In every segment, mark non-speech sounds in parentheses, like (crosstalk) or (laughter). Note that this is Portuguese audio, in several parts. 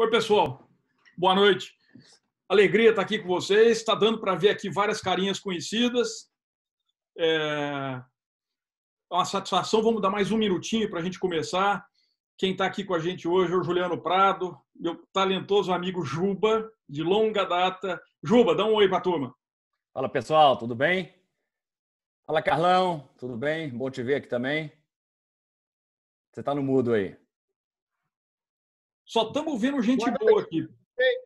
Oi, pessoal. Boa noite. Alegria estar aqui com vocês. Está dando para ver aqui várias carinhas conhecidas. É, é uma satisfação. Vamos dar mais um minutinho para a gente começar. Quem está aqui com a gente hoje é o Juliano Prado, meu talentoso amigo Juba, de longa data. Juba, dá um oi para a turma. Fala, pessoal. Tudo bem? Fala, Carlão. Tudo bem? Bom te ver aqui também. Você está no mudo aí. Só estamos ouvindo gente Boa aqui.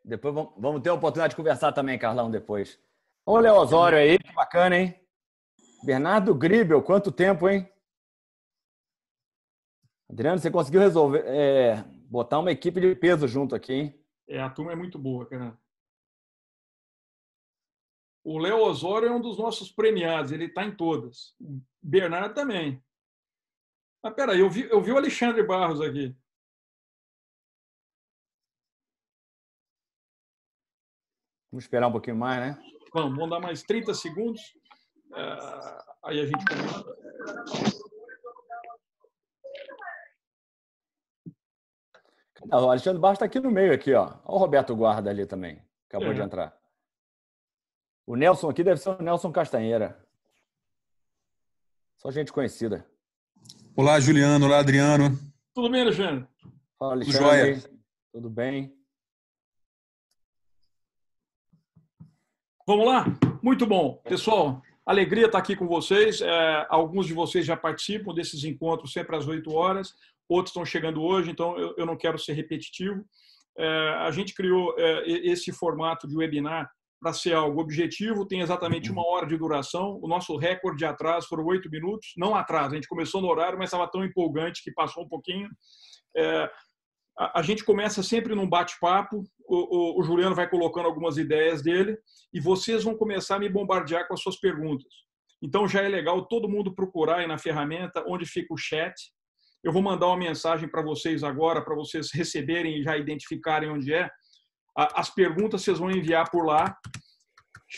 Depois vamos ter a oportunidade de conversar também, Carlão, depois. Olha o Léo Osório aí, que bacana, hein? Bernardo Gribel, quanto tempo, hein? Adriano, você conseguiu resolver, é, botar uma equipe de peso junto aqui, hein? É, a turma é muito boa, cara. O Léo Osório é um dos nossos premiados, ele está em todas. O Bernardo também. Mas peraí, eu vi, eu vi o Alexandre Barros aqui. Vamos esperar um pouquinho mais, né? Vamos, vamos dar mais 30 segundos. Uh, aí a gente começa. O Alexandre Barros está aqui no meio, aqui, ó. Olha o Roberto Guarda ali também. Acabou é. de entrar. O Nelson aqui deve ser o Nelson Castanheira. Só gente conhecida. Olá, Juliano. Olá, Adriano. Tudo bem, Alexandre? Fala, Alexandre. Tudo jóia. Tudo bem? Vamos lá? Muito bom. Pessoal, alegria estar aqui com vocês. É, alguns de vocês já participam desses encontros sempre às 8 horas, outros estão chegando hoje, então eu, eu não quero ser repetitivo. É, a gente criou é, esse formato de webinar para ser algo objetivo, tem exatamente uma hora de duração. O nosso recorde de atraso foram oito minutos, não atraso, a gente começou no horário, mas estava tão empolgante que passou um pouquinho. É, a, a gente começa sempre num bate-papo, o, o, o, Juliano vai colocando algumas ideias dele e vocês vão começar a me bombardear com as suas perguntas. Então já é legal todo mundo procurar aí na ferramenta onde fica o chat. Eu vou mandar uma mensagem para vocês agora, para vocês receberem e já identificarem onde é. As perguntas vocês vão enviar por lá.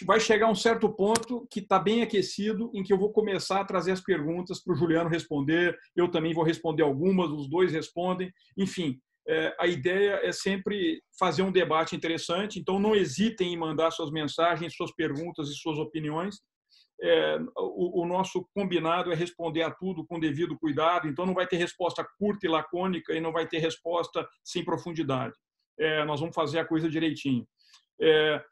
Vai chegar um certo ponto que está bem aquecido, em que eu vou começar a trazer as perguntas para o Juliano responder. Eu também vou responder algumas, os dois respondem. Enfim, é, a ideia é sempre fazer um debate interessante, então não hesitem em mandar suas mensagens, suas perguntas e suas opiniões. É, o, o, nosso combinado é responder a tudo com devido cuidado, então não vai ter resposta curta e lacônica e não vai ter resposta sem profundidade. É, nós vamos fazer a coisa direitinho. É,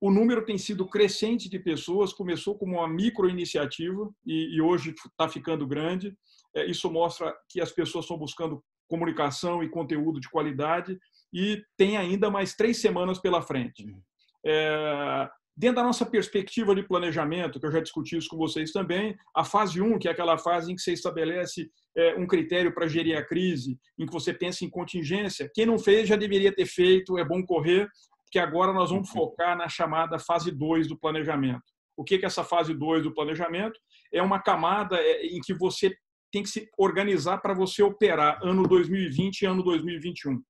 o número tem sido crescente de pessoas, começou como uma microiniciativa e, e hoje está ficando grande. É, isso mostra que as pessoas estão buscando comunicação e conteúdo de qualidade e tem ainda mais três semanas pela frente. Uhum. É, dentro da nossa perspectiva de planejamento, que eu já discuti isso com vocês também, a fase 1, que é aquela fase em que você estabelece é, um critério para gerir a crise, em que você pensa em contingência, quem não fez já deveria ter feito, é bom correr, porque agora nós vamos uhum. focar na chamada fase 2 do planejamento. O que é essa fase 2 do planejamento? É uma camada é, em que você tem que se organizar para você operar ano 2020 e ano 2021.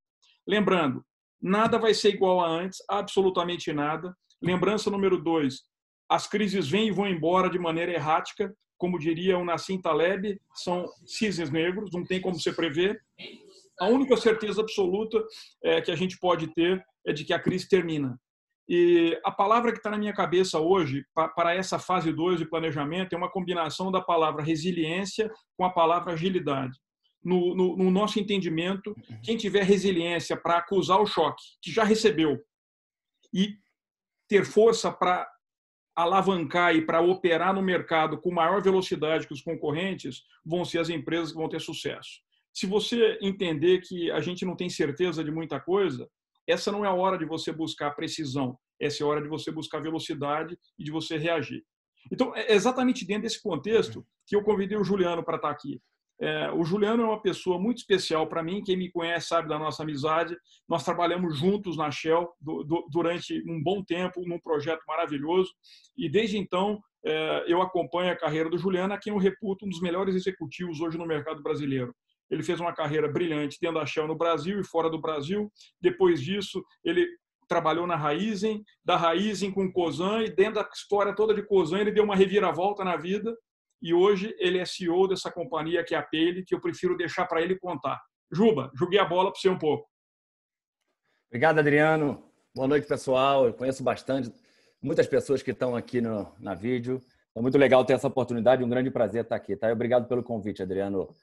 Lembrando, nada vai ser igual a antes, absolutamente nada. Lembrança número dois: as crises vêm e vão embora de maneira errática, como diria o Nassim Taleb, são cisnes negros, não tem como você prever. A única certeza absoluta é, que a gente pode ter é de que a crise termina. E a palavra que está na minha cabeça hoje para essa fase 2 de planejamento é uma combinação da palavra resiliência com a palavra agilidade. No, no, no nosso entendimento, uhum. quem tiver resiliência para acusar o choque que já recebeu e ter força para alavancar e para operar no mercado com maior velocidade que os concorrentes, vão ser as empresas que vão ter sucesso. Se você entender que a gente não tem certeza de muita coisa, essa não é a hora de você buscar precisão, essa é a hora de você buscar velocidade e de você reagir. Então, é exatamente dentro desse contexto que eu convidei o Juliano para estar tá aqui. É, o Juliano é uma pessoa muito especial para mim. Quem me conhece sabe da nossa amizade. Nós trabalhamos juntos na Shell do, do, durante um bom tempo, num projeto maravilhoso. E desde então é, eu acompanho a carreira do Juliano, a quem eu reputo um dos melhores executivos hoje no mercado brasileiro. Ele fez uma carreira brilhante dentro da Shell no Brasil e fora do Brasil. Depois disso, ele trabalhou na Raizen, da Raizen com Cosan e dentro da história toda de Cosan ele deu uma reviravolta na vida e hoje ele é CEO dessa companhia que é a Pele, que eu prefiro deixar para ele contar. Juba, joguei a bola para você um pouco. Obrigado, Adriano. Boa noite, pessoal. Eu conheço bastante, muitas pessoas que estão aqui no, na vídeo. É muito legal ter essa oportunidade, um grande prazer estar aqui. Tá? Obrigado pelo convite, Adriano.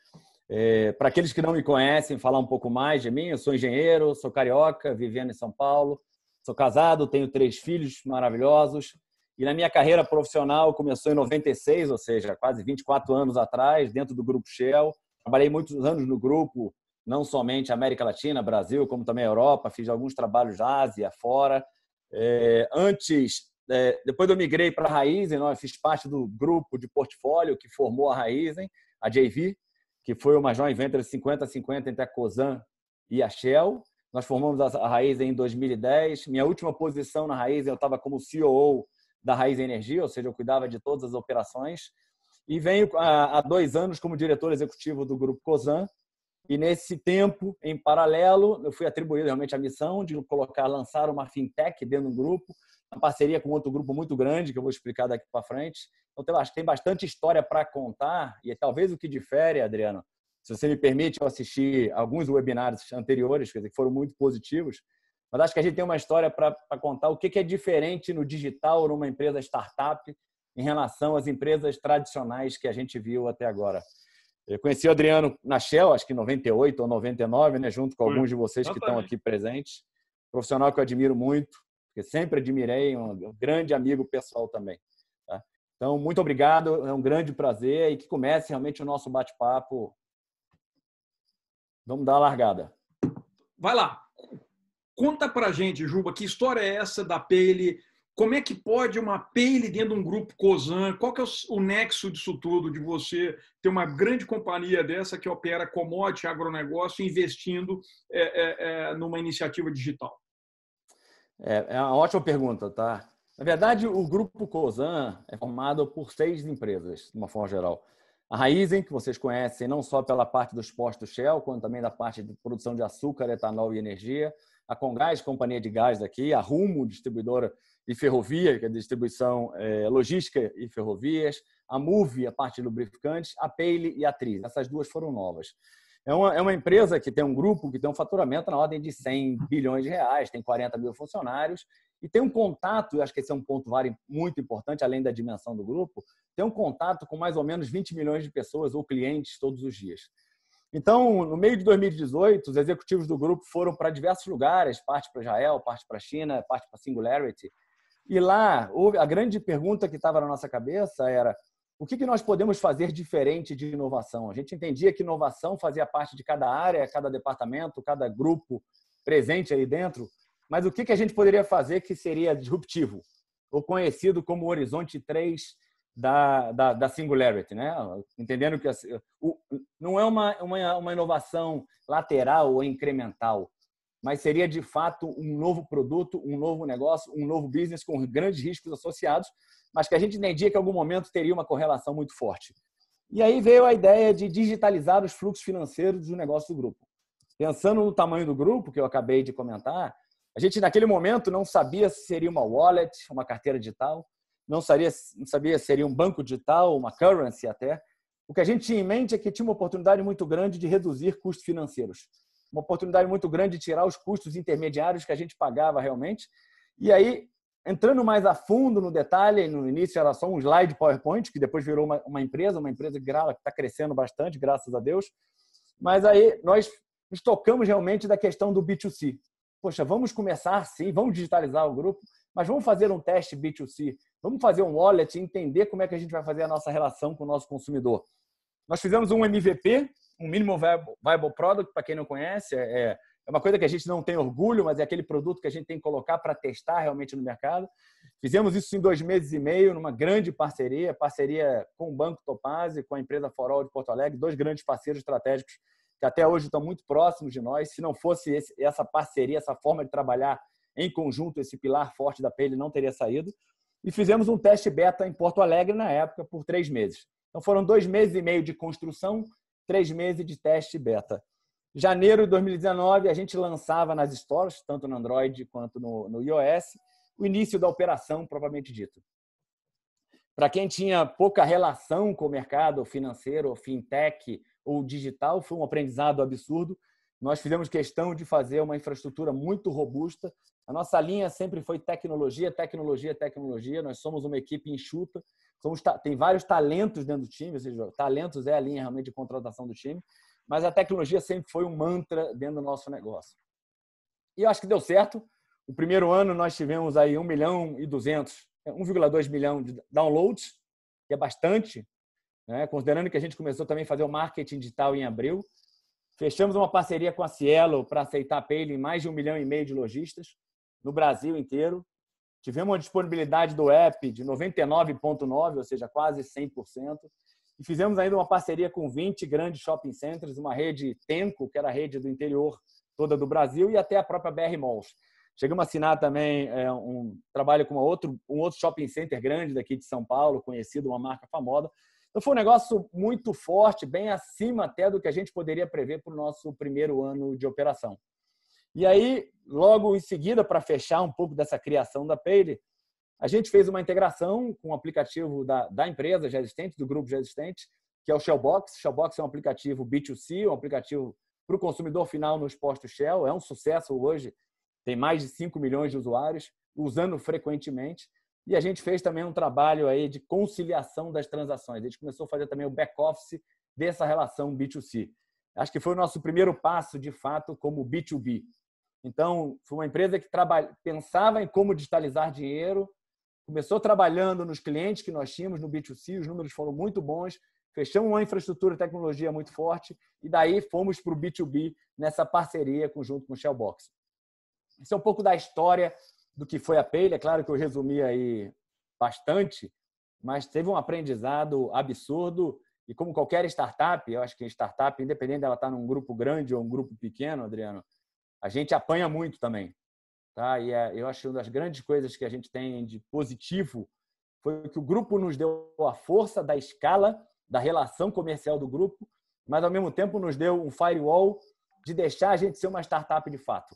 É, Para aqueles que não me conhecem, falar um pouco mais de mim, eu sou engenheiro, sou carioca, vivendo em São Paulo, sou casado, tenho três filhos maravilhosos. E na minha carreira profissional começou em 96, ou seja, quase 24 anos atrás, dentro do Grupo Shell. Trabalhei muitos anos no grupo, não somente América Latina, Brasil, como também Europa. Fiz alguns trabalhos na Ásia, fora. É, antes, é, depois eu migrei para a Raizen, né, fiz parte do grupo de portfólio que formou a Raizen, a JV, que foi uma joint venture 50-50 entre a Cosan e a Shell. Nós formamos a Raiz em 2010. Minha última posição na Raiz, eu estava como CEO da Raiz Energia, ou seja, eu cuidava de todas as operações. E venho há dois anos como diretor executivo do Grupo Cosan. E nesse tempo, em paralelo, eu fui atribuído realmente a missão de colocar, lançar uma fintech dentro do grupo, uma parceria com outro grupo muito grande, que eu vou explicar daqui para frente. Então, acho que tem bastante história para contar, e é talvez o que difere, Adriano, se você me permite, eu assisti alguns webinários anteriores, que foram muito positivos, mas acho que a gente tem uma história para contar o que é diferente no digital numa empresa startup em relação às empresas tradicionais que a gente viu até agora. Eu conheci o Adriano na Shell, acho que em 98 ou 99, né, junto com alguns de vocês que estão aqui presentes. Profissional que eu admiro muito, que sempre admirei, um grande amigo pessoal também. Tá? Então, muito obrigado, é um grande prazer e que comece realmente o nosso bate-papo. Vamos dar a largada. Vai lá. Conta pra gente, Juba, que história é essa da Pele? Como é que pode uma Pele dentro de um grupo COSAN? Qual que é o nexo disso tudo, de você ter uma grande companhia dessa que opera commodity, agronegócio, investindo é, é, é, numa iniciativa digital? É, é uma ótima pergunta, tá? Na verdade, o grupo COSAN é formado por seis empresas, de uma forma geral. A Raizen, que vocês conhecem não só pela parte dos postos Shell, quanto também da parte de produção de açúcar, etanol e energia. A Congás, companhia de gás daqui. A Rumo, distribuidora de ferrovia, que é distribuição é, logística e ferrovias. A Move, a parte de lubrificantes. A Pale e a Atriz. Essas duas foram novas. É uma, é uma empresa que tem um grupo que tem um faturamento na ordem de 100 bilhões de reais, tem 40 mil funcionários e tem um contato, eu acho que esse é um ponto muito importante, além da dimensão do grupo, tem um contato com mais ou menos 20 milhões de pessoas ou clientes todos os dias. Então, no meio de 2018, os executivos do grupo foram para diversos lugares, parte para Israel, parte para a China, parte para a Singularity. E lá, a grande pergunta que estava na nossa cabeça era o que, que nós podemos fazer diferente de inovação? A gente entendia que inovação fazia parte de cada área, cada departamento, cada grupo presente aí dentro, mas o que, que a gente poderia fazer que seria disruptivo, ou conhecido como Horizonte 3 da, da, da Singularity, né? entendendo que assim, o, não é uma, uma, uma inovação lateral ou incremental, mas seria de fato um novo produto, um novo negócio, um novo business com grandes riscos associados, mas que a gente entendia que em algum momento teria uma correlação muito forte. E aí veio a ideia de digitalizar os fluxos financeiros do negócio do grupo. Pensando no tamanho do grupo, que eu acabei de comentar, a gente naquele momento não sabia se seria uma wallet, uma carteira digital, não sabia, não sabia se seria um banco digital, uma currency até. O que a gente tinha em mente é que tinha uma oportunidade muito grande de reduzir custos financeiros. Uma oportunidade muito grande de tirar os custos intermediários que a gente pagava realmente. E aí Entrando mais a fundo no detalhe, no início era só um slide PowerPoint, que depois virou uma, uma empresa, uma empresa que está crescendo bastante, graças a Deus. Mas aí nós nos tocamos realmente da questão do B2C. Poxa, vamos começar sim, vamos digitalizar o grupo, mas vamos fazer um teste B2C. Vamos fazer um wallet e entender como é que a gente vai fazer a nossa relação com o nosso consumidor. Nós fizemos um MVP, um Minimum Viable Product, para quem não conhece, é, é é uma coisa que a gente não tem orgulho, mas é aquele produto que a gente tem que colocar para testar realmente no mercado. Fizemos isso em dois meses e meio, numa grande parceria, parceria com o Banco Topaz e com a empresa Forol de Porto Alegre, dois grandes parceiros estratégicos que até hoje estão muito próximos de nós. Se não fosse esse, essa parceria, essa forma de trabalhar em conjunto, esse pilar forte da pele não teria saído. E fizemos um teste beta em Porto Alegre na época por três meses. Então foram dois meses e meio de construção, três meses de teste beta janeiro de 2019, a gente lançava nas stores, tanto no Android quanto no, no iOS, o início da operação propriamente dito. Para quem tinha pouca relação com o mercado financeiro, ou fintech ou digital, foi um aprendizado absurdo. Nós fizemos questão de fazer uma infraestrutura muito robusta. A nossa linha sempre foi tecnologia, tecnologia, tecnologia. Nós somos uma equipe enxuta, somos, tem vários talentos dentro do time, ou seja, talentos é a linha realmente de contratação do time mas a tecnologia sempre foi um mantra dentro do nosso negócio. E eu acho que deu certo. O primeiro ano nós tivemos aí 1 milhão e 200, 1,2 é, milhão de downloads, que é bastante, né? considerando que a gente começou também a fazer o marketing digital em abril. Fechamos uma parceria com a Cielo para aceitar payroll em mais de um milhão e meio de lojistas no Brasil inteiro. Tivemos uma disponibilidade do app de 99,9%, ou seja, quase 100%. E fizemos ainda uma parceria com 20 grandes shopping centers, uma rede Tenco, que era a rede do interior toda do Brasil, e até a própria BR Malls. Chegamos a assinar também é, um trabalho com outro, um outro shopping center grande daqui de São Paulo, conhecido, uma marca famosa. Então foi um negócio muito forte, bem acima até do que a gente poderia prever para o nosso primeiro ano de operação. E aí, logo em seguida, para fechar um pouco dessa criação da Payday, a gente fez uma integração com o um aplicativo da, da empresa já existente, do grupo já existente, que é o Shellbox. Shellbox é um aplicativo B2C, um aplicativo para o consumidor final nos postos Shell. É um sucesso hoje, tem mais de 5 milhões de usuários usando frequentemente. E a gente fez também um trabalho aí de conciliação das transações. A gente começou a fazer também o back-office dessa relação B2C. Acho que foi o nosso primeiro passo, de fato, como B2B. Então, foi uma empresa que trabalha, pensava em como digitalizar dinheiro, começou trabalhando nos clientes que nós tínhamos no B2C, os números foram muito bons, fechamos uma infraestrutura e tecnologia muito forte e daí fomos para o B2B nessa parceria conjunto com o Shellbox. Isso é um pouco da história do que foi a Palha, é claro que eu resumi aí bastante, mas teve um aprendizado absurdo e como qualquer startup, eu acho que startup, independente dela estar tá num grupo grande ou um grupo pequeno, Adriano, a gente apanha muito também. Tá? E é, eu acho que uma das grandes coisas que a gente tem de positivo foi que o grupo nos deu a força da escala, da relação comercial do grupo, mas ao mesmo tempo nos deu um firewall de deixar a gente ser uma startup de fato,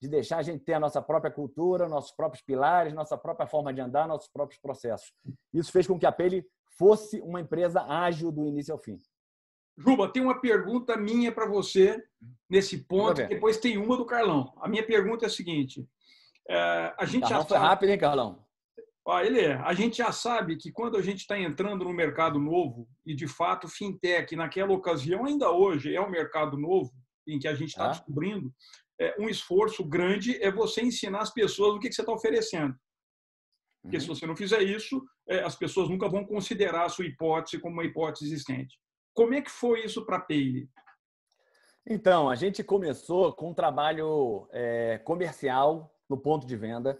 de deixar a gente ter a nossa própria cultura, nossos próprios pilares, nossa própria forma de andar, nossos próprios processos. Isso fez com que a Pele fosse uma empresa ágil do início ao fim. Juba, tem uma pergunta minha para você nesse ponto, depois tem uma do Carlão. A minha pergunta é a seguinte: é, a gente Carlão já foi sabe... rápido, hein, Carlão? Ó, ele é. A gente já sabe que quando a gente está entrando no mercado novo, e de fato fintech, naquela ocasião, ainda hoje, é um mercado novo em que a gente está ah. descobrindo, é, um esforço grande é você ensinar as pessoas o que, que você está oferecendo. Porque uhum. se você não fizer isso, é, as pessoas nunca vão considerar a sua hipótese como uma hipótese existente. Como é que foi isso para a Peire? Então, a gente começou com um trabalho é, comercial no ponto de venda.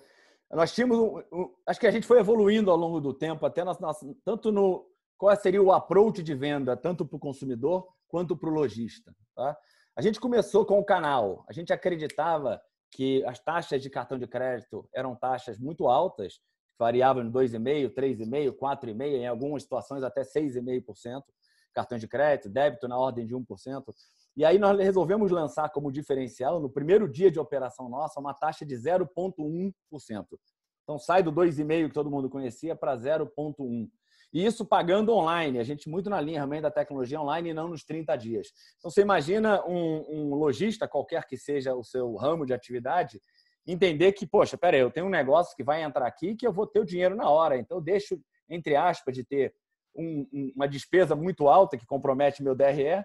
Nós tínhamos, um, um, acho que a gente foi evoluindo ao longo do tempo, até nós, nós, tanto no qual seria o approach de venda, tanto para o consumidor quanto para o lojista. Tá? A gente começou com o canal. A gente acreditava que as taxas de cartão de crédito eram taxas muito altas, variavam de 2,5%, 3,5%, 4,5%, em algumas situações até 6,5% cartão de crédito, débito na ordem de 1%. E aí nós resolvemos lançar como diferencial, no primeiro dia de operação nossa, uma taxa de 0,1%. Então sai do 2,5% que todo mundo conhecia para 0,1%. E isso pagando online, a gente muito na linha também da tecnologia online e não nos 30 dias. Então você imagina um, um lojista, qualquer que seja o seu ramo de atividade, entender que, poxa, peraí, eu tenho um negócio que vai entrar aqui que eu vou ter o dinheiro na hora, então eu deixo, entre aspas, de ter um, uma despesa muito alta que compromete meu DRE,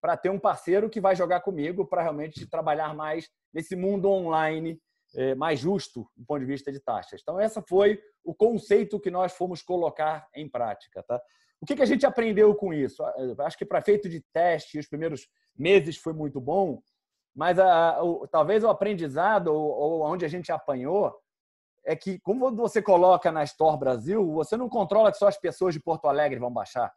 para ter um parceiro que vai jogar comigo para realmente trabalhar mais nesse mundo online é, mais justo do ponto de vista de taxas. Então, essa foi o conceito que nós fomos colocar em prática. Tá? O que, que a gente aprendeu com isso? Ah, acho que para feito de teste, os primeiros meses foi muito bom, mas a, o, talvez o aprendizado, ou, ou onde a gente apanhou, é que, como você coloca na Store Brasil, você não controla que só as pessoas de Porto Alegre vão baixar.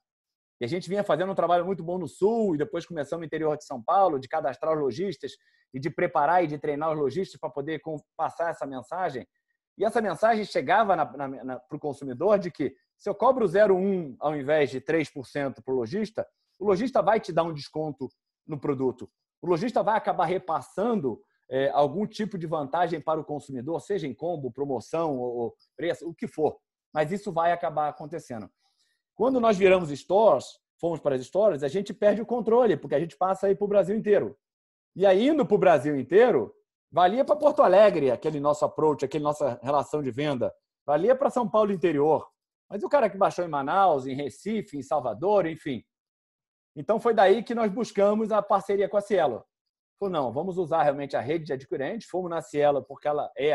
E a gente vinha fazendo um trabalho muito bom no Sul, e depois começando no interior de São Paulo, de cadastrar os lojistas, e de preparar e de treinar os lojistas para poder passar essa mensagem. E essa mensagem chegava para o consumidor de que se eu cobro 0,1 ao invés de 3% para o lojista, o lojista vai te dar um desconto no produto. O lojista vai acabar repassando é, algum tipo de vantagem para o consumidor, seja em combo, promoção ou preço, o que for. Mas isso vai acabar acontecendo. Quando nós viramos stores, fomos para as stores, a gente perde o controle, porque a gente passa aí para o Brasil inteiro. E aí, indo para o Brasil inteiro, valia para Porto Alegre aquele nosso approach, aquele nossa relação de venda. Valia para São Paulo interior. Mas o cara que baixou em Manaus, em Recife, em Salvador, enfim. Então foi daí que nós buscamos a parceria com a Cielo. Falou, não, vamos usar realmente a rede de adquirentes. Fomos na Cielo porque ela é,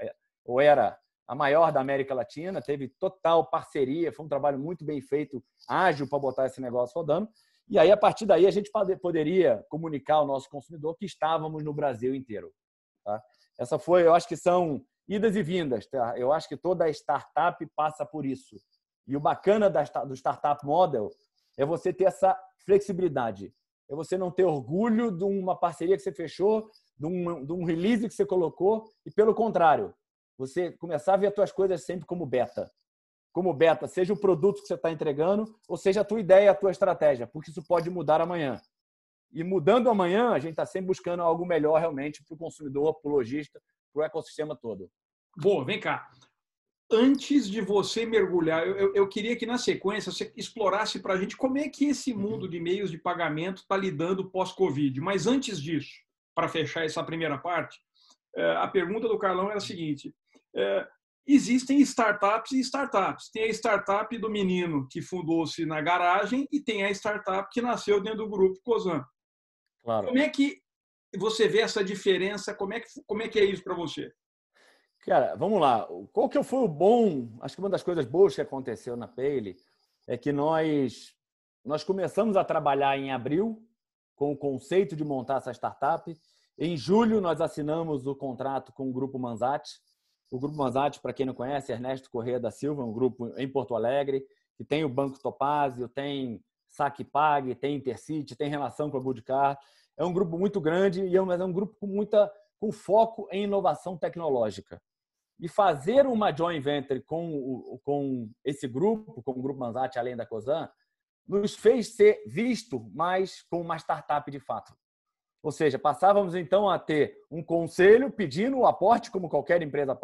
é ou era a maior da América Latina, teve total parceria, foi um trabalho muito bem feito, ágil para botar esse negócio rodando. E aí, a partir daí, a gente poderia comunicar ao nosso consumidor que estávamos no Brasil inteiro. Tá? Essa foi, eu acho que são idas e vindas. Tá? Eu acho que toda startup passa por isso. E o bacana do startup model é você ter essa flexibilidade é você não ter orgulho de uma parceria que você fechou, de um, de um release que você colocou, e pelo contrário, você começar a ver as suas coisas sempre como beta. Como beta, seja o produto que você está entregando, ou seja a tua ideia, a tua estratégia, porque isso pode mudar amanhã. E mudando amanhã, a gente está sempre buscando algo melhor realmente para o consumidor, para o lojista, para o ecossistema todo. Boa, vem cá antes de você mergulhar, eu, eu, queria que na sequência você explorasse para a gente como é que esse uhum. mundo de meios de pagamento está lidando pós-Covid. Mas antes disso, para fechar essa primeira parte, eh, a pergunta do Carlão era a uhum. seguinte: eh, existem startups e startups. Tem a startup do menino que fundou-se na garagem e tem a startup que nasceu dentro do grupo Cozan. Claro. Como é que você vê essa diferença? Como é que, como é, que é isso para você? Cara, vamos lá. Qual que foi o bom? Acho que uma das coisas boas que aconteceu na Pele é que nós nós começamos a trabalhar em abril com o conceito de montar essa startup. Em julho nós assinamos o contrato com o grupo Manzati. O grupo Manzati, para quem não conhece, é Ernesto Correia da Silva, um grupo em Porto Alegre que tem o Banco Topazio, tem Saque Pague, tem Intercity, tem relação com a Goodcar. É um grupo muito grande e é, é um, grupo com muita com foco em inovação tecnológica e fazer uma joint venture com, com esse grupo, com o Grupo Manzati, além da COSAN, nos fez ser visto mais como uma startup de fato. Ou seja, passávamos então a ter um conselho pedindo o aporte, como qualquer empresa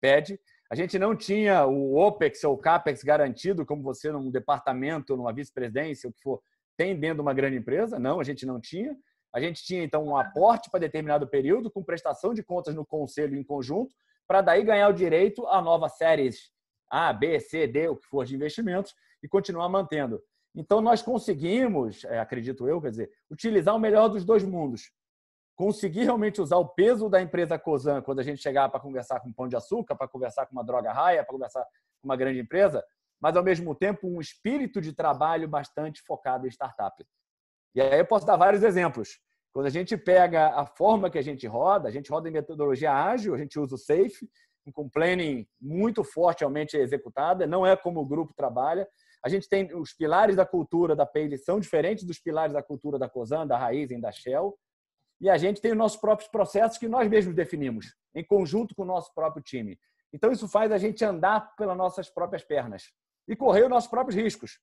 pede. A gente não tinha o OPEX ou o CAPEX garantido, como você num departamento, numa vice-presidência, o que for, tem dentro de uma grande empresa. Não, a gente não tinha. A gente tinha então um aporte para determinado período, com prestação de contas no conselho em conjunto, para daí ganhar o direito a novas séries A, B, C, D, o que for de investimentos, e continuar mantendo. Então, nós conseguimos, é, acredito eu, quer dizer, utilizar o melhor dos dois mundos. Conseguir realmente usar o peso da empresa Cosan quando a gente chegar para conversar com um pão de açúcar, para conversar com uma droga raia, para conversar com uma grande empresa, mas ao mesmo tempo um espírito de trabalho bastante focado em startup. E aí eu posso dar vários exemplos. Quando a gente pega a forma que a gente roda, a gente roda em metodologia ágil, a gente usa o SAFE, com planning muito fortemente executado. não é como o grupo trabalha. A gente tem os pilares da cultura da Pale são diferentes dos pilares da cultura da Cosan, da Raizen, da Shell. E a gente tem os nossos próprios processos que nós mesmos definimos, em conjunto com o nosso próprio time. Então, isso faz a gente andar pelas nossas próprias pernas e correr os nossos próprios riscos.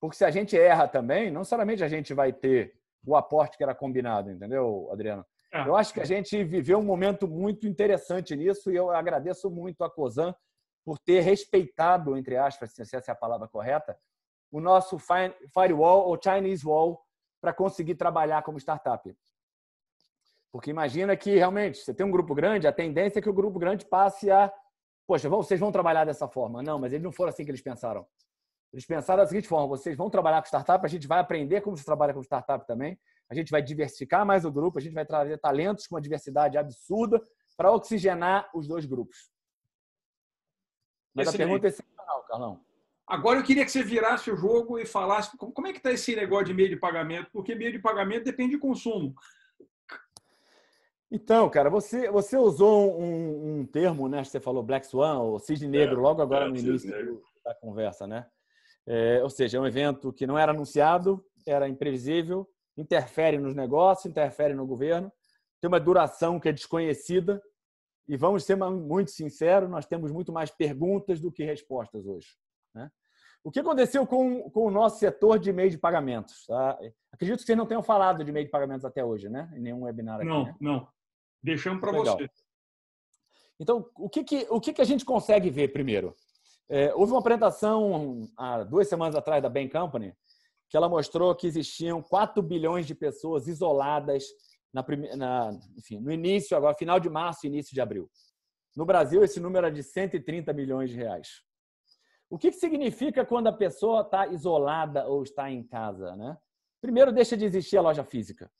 Porque se a gente erra também, não necessariamente a gente vai ter o aporte que era combinado, entendeu, Adriano? É. Eu acho que a gente viveu um momento muito interessante nisso e eu agradeço muito a Cozan por ter respeitado, entre aspas, se essa é a palavra correta, o nosso firewall ou Chinese wall para conseguir trabalhar como startup. Porque imagina que realmente você tem um grupo grande, a tendência é que o grupo grande passe a, poxa, vocês vão trabalhar dessa forma. Não, mas eles não foram assim que eles pensaram. Eles pensaram da seguinte forma: vocês vão trabalhar com startup, a gente vai aprender como se trabalha com startup também, a gente vai diversificar mais o grupo, a gente vai trazer talentos com uma diversidade absurda para oxigenar os dois grupos. Mas a pergunta é excepcional, Carlão. Agora eu queria que você virasse o jogo e falasse como é que está esse negócio de meio de pagamento, porque meio de pagamento depende de consumo. Então, cara, você, você usou um, um termo, né? Você falou Black Swan, ou Cisne é, Negro, é, logo agora é, no início da conversa, né? É, ou seja, é um evento que não era anunciado, era imprevisível, interfere nos negócios, interfere no governo, tem uma duração que é desconhecida. E vamos ser muito sinceros, nós temos muito mais perguntas do que respostas hoje. Né? O que aconteceu com, com o nosso setor de meio de pagamentos? Tá? Acredito que vocês não tenham falado de meio de pagamentos até hoje, né? Em nenhum webinar aqui. Não, né? não. Deixamos para você. Então, o que, que, o que, que a gente consegue ver primeiro? É, houve uma apresentação há duas semanas atrás da Bain Company que ela mostrou que existiam 4 bilhões de pessoas isoladas na, na enfim, no início, agora final de março e início de abril. No Brasil, esse número era é de 130 milhões de reais. O que, que significa quando a pessoa está isolada ou está em casa? Né? Primeiro, deixa de existir a loja física.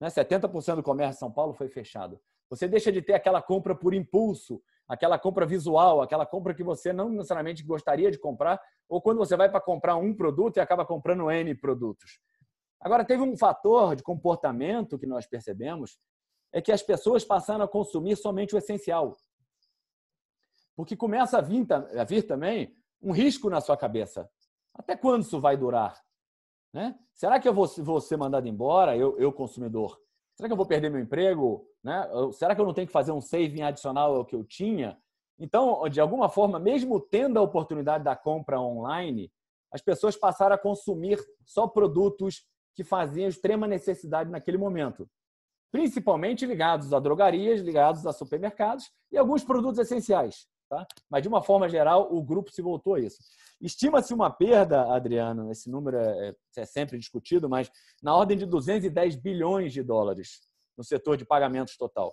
Né? 70% do comércio de São Paulo foi fechado. Você deixa de ter aquela compra por impulso aquela compra visual, aquela compra que você não necessariamente gostaria de comprar, ou quando você vai para comprar um produto e acaba comprando N produtos. Agora, teve um fator de comportamento que nós percebemos, é que as pessoas passaram a consumir somente o essencial. Porque começa a vir, a vir também um risco na sua cabeça. Até quando isso vai durar? Né? Será que eu vou, vou ser mandado embora, eu, eu consumidor? Será que eu vou perder meu emprego? Né? Será que eu não tenho que fazer um saving adicional ao que eu tinha? Então, de alguma forma, mesmo tendo a oportunidade da compra online, as pessoas passaram a consumir só produtos que faziam extrema necessidade naquele momento. Principalmente ligados a drogarias, ligados a supermercados e alguns produtos essenciais. Tá? Mas, de uma forma geral, o grupo se voltou a isso. Estima-se uma perda, Adriano, esse número é, é, é sempre discutido, mas na ordem de 210 bilhões de dólares no setor de pagamentos total.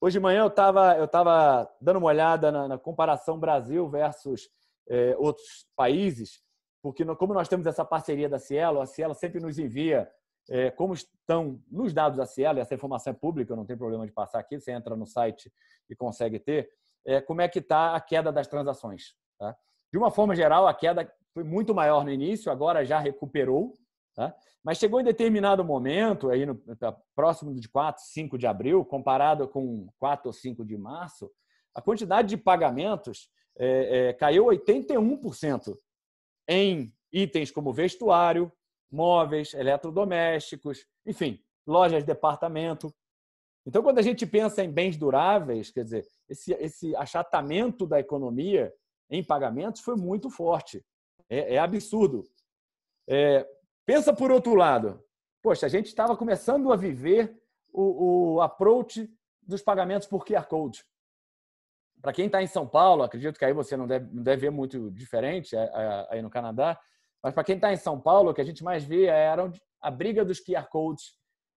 Hoje de manhã eu estava eu tava dando uma olhada na, na comparação Brasil versus é, outros países, porque no, como nós temos essa parceria da Cielo, a Cielo sempre nos envia é, como estão nos dados da Cielo, essa informação é pública, não tem problema de passar aqui, você entra no site e consegue ter, é, como é que está a queda das transações. Tá? De uma forma geral, a queda foi muito maior no início, agora já recuperou, tá? mas chegou em determinado momento, aí no, tá próximo de 4, 5 de abril, comparado com 4 ou 5 de março, a quantidade de pagamentos é, é, caiu 81% em itens como vestuário, móveis, eletrodomésticos, enfim, lojas de departamento. Então, quando a gente pensa em bens duráveis, quer dizer, esse, esse achatamento da economia em pagamentos foi muito forte. É, é absurdo. É, pensa por outro lado. Poxa, a gente estava começando a viver o, o approach dos pagamentos por QR Code. Para quem está em São Paulo, acredito que aí você não deve, não deve ver muito diferente é, é, aí no Canadá, mas para quem está em São Paulo, o que a gente mais via é, era a briga dos QR Codes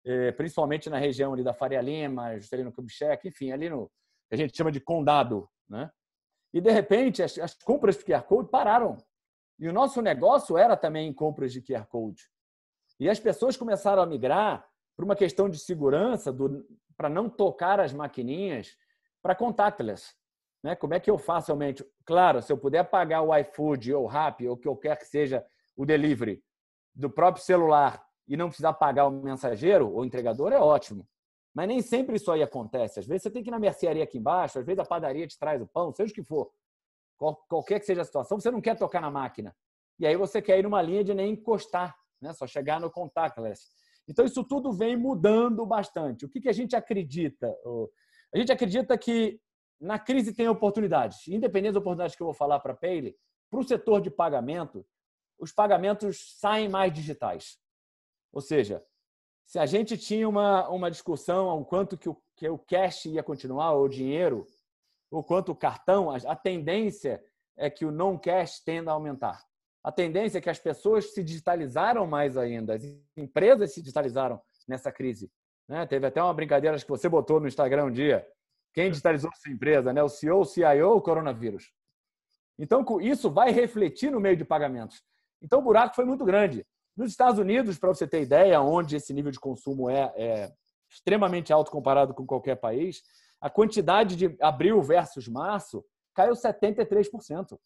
eh, principalmente na região ali da Faria Lima, Juscelino Kubitschek, enfim, ali no que a gente chama de condado, né? E de repente as, as compras de QR Code pararam. E o nosso negócio era também em compras de QR Code. E as pessoas começaram a migrar para uma questão de segurança, para não tocar as maquininhas, para contactless. Né? Como é que eu faço realmente? Claro, se eu puder pagar o iFood ou o Rappi ou o que eu quer que seja o delivery do próprio celular e não precisar pagar o mensageiro ou entregador é ótimo. Mas nem sempre isso aí acontece. Às vezes você tem que ir na mercearia aqui embaixo, às vezes a padaria te traz o pão, seja o que for. qualquer que seja a situação, você não quer tocar na máquina. E aí você quer ir numa linha de nem encostar, né? só chegar no contactless. Então isso tudo vem mudando bastante. O que, que a gente acredita? A gente acredita que na crise tem oportunidades. Independente das oportunidades que eu vou falar para a Payle, para o setor de pagamento, os pagamentos saem mais digitais. Ou seja, se a gente tinha uma, uma discussão o quanto que o, que o cash ia continuar, ou o dinheiro, ou quanto o cartão, a, a tendência é que o non-cash tenda a aumentar. A tendência é que as pessoas se digitalizaram mais ainda, as empresas se digitalizaram nessa crise. Né? Teve até uma brincadeira que você botou no Instagram um dia. Quem digitalizou sua empresa? Né? O CEO, o CIO ou o coronavírus? Então, isso vai refletir no meio de pagamentos. Então, o buraco foi muito grande. Nos Estados Unidos, para você ter ideia, onde esse nível de consumo é, é extremamente alto comparado com qualquer país, a quantidade de abril versus março caiu 73%.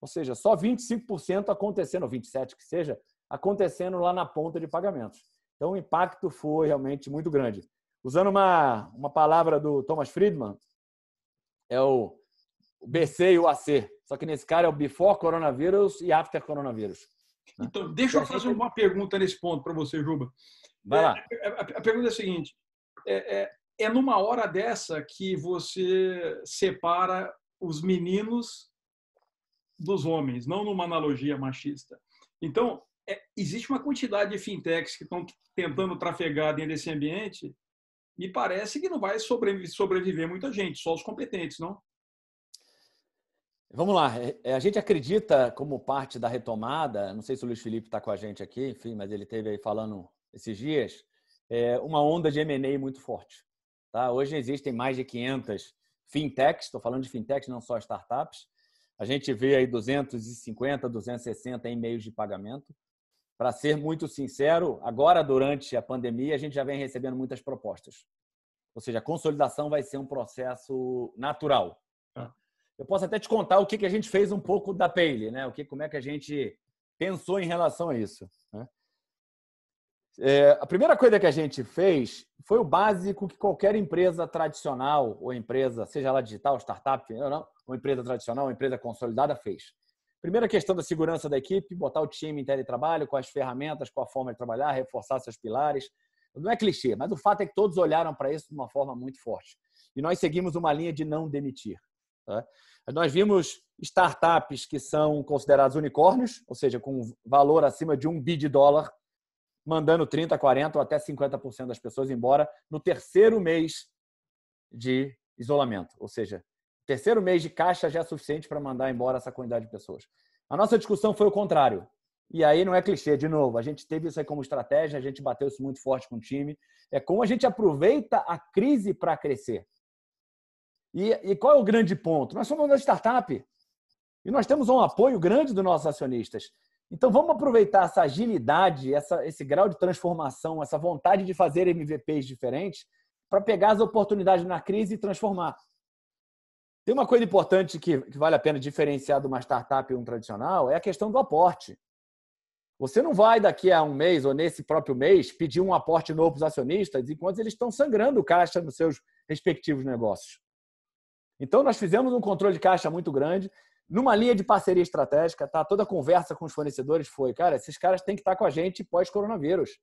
Ou seja, só 25% acontecendo, ou 27% que seja, acontecendo lá na ponta de pagamentos. Então, o impacto foi realmente muito grande. Usando uma, uma palavra do Thomas Friedman, é o, o BC e o AC. Só que nesse cara é o before coronavírus e after coronavírus. Né? Então, deixa eu fazer uma pergunta nesse ponto para você, Juba. Vai lá. É, é, é, a, pergunta é a seguinte: é, é, é numa hora dessa que você separa os meninos dos homens, não numa analogia machista. Então, é, existe uma quantidade de fintechs que estão tentando trafegar dentro desse ambiente. Me parece que não vai sobreviver, sobreviver muita gente, só os competentes, não? Vamos lá. É, é, a gente acredita como parte da retomada, não sei se o Luiz Felipe está com a gente aqui, enfim, mas ele teve aí falando esses dias, é, uma onda de M&A muito forte. Tá? Hoje existem mais de 500 fintechs, estou falando de fintechs, não só startups. A gente vê aí 250, 260 em meios de pagamento. Para ser muito sincero, agora durante a pandemia a gente já vem recebendo muitas propostas. Ou seja, a consolidação vai ser um processo natural. Tá. Eu posso até te contar o que, que a gente fez um pouco da Pale, né? O que, como é que a gente pensou em relação a isso. Né? É, a primeira coisa que a gente fez foi o básico que qualquer empresa tradicional ou empresa, seja ela digital, startup, ou não, ou empresa tradicional, ou empresa consolidada fez. Primeira questão da segurança da equipe, botar o time em teletrabalho, com as ferramentas, com a forma de trabalhar, reforçar seus pilares. Não é clichê, mas o fato é que todos olharam para isso de uma forma muito forte. E nós seguimos uma linha de não demitir. Tá? Nós vimos startups que são consideradas unicórnios, ou seja, com valor acima de um bi de dólar, mandando 30%, 40% ou até 50% das pessoas embora no terceiro mês de isolamento. Ou seja, terceiro mês de caixa já é suficiente para mandar embora essa quantidade de pessoas. A nossa discussão foi o contrário. E aí não é clichê, de novo, a gente teve isso aí como estratégia, a gente bateu isso muito forte com o time. É como a gente aproveita a crise para crescer. E, e qual é o grande ponto? Nós somos uma startup e nós temos um apoio grande dos nossos acionistas. Então vamos aproveitar essa agilidade, essa, esse grau de transformação, essa vontade de fazer MVPs diferentes para pegar as oportunidades na crise e transformar. Tem uma coisa importante que, que, vale a pena diferenciar de uma startup e um tradicional é a questão do aporte. Você não vai daqui a um mês ou nesse próprio mês pedir um aporte novo para os acionistas enquanto eles estão sangrando caixa nos seus respectivos negócios. Então, nós fizemos um controle de caixa muito grande, numa linha de parceria estratégica, tá? Toda a conversa com os fornecedores foi, cara, esses caras têm que estar com a gente pós-coronavírus.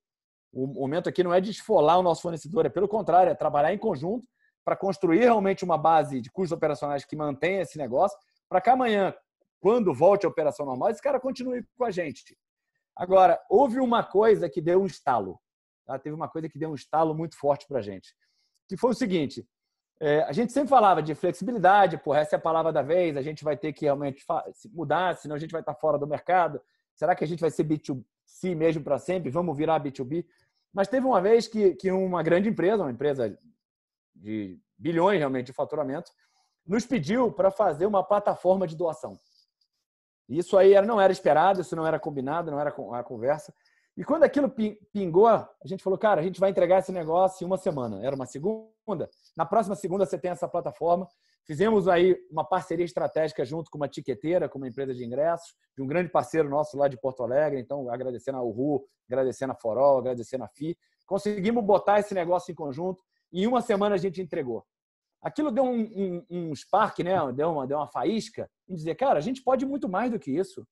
O momento aqui não é de esfolar o nosso fornecedor, é pelo contrário, é trabalhar em conjunto para construir realmente uma base de custos operacionais que mantenha esse negócio, para que amanhã, quando volte a operação normal, esse cara continue com a gente. Agora, houve uma coisa que deu um estalo, tá? teve uma coisa que deu um estalo muito forte para a gente, que foi o seguinte: é, a gente sempre falava de flexibilidade, porra, essa é a palavra da vez, a gente vai ter que realmente mudar, senão a gente vai estar tá fora do mercado. Será que a gente vai ser B2C mesmo para sempre? Vamos virar B2B? Mas teve uma vez que, que uma grande empresa, uma empresa de bilhões realmente de faturamento, nos pediu para fazer uma plataforma de doação. Isso aí não era esperado, isso não era combinado, não era a conversa. E quando aquilo pingou, a gente falou, cara, a gente vai entregar esse negócio em uma semana. Era uma segunda. Na próxima segunda você tem essa plataforma. Fizemos aí uma parceria estratégica junto com uma tiqueteira, com uma empresa de ingressos, de um grande parceiro nosso lá de Porto Alegre. Então, agradecendo a Uhu, agradecendo a Forol, agradecendo a FI. Conseguimos botar esse negócio em conjunto e em uma semana a gente entregou. Aquilo deu um, um, um spark, né? deu, uma, deu uma faísca, em dizer, cara, a gente pode muito mais do que isso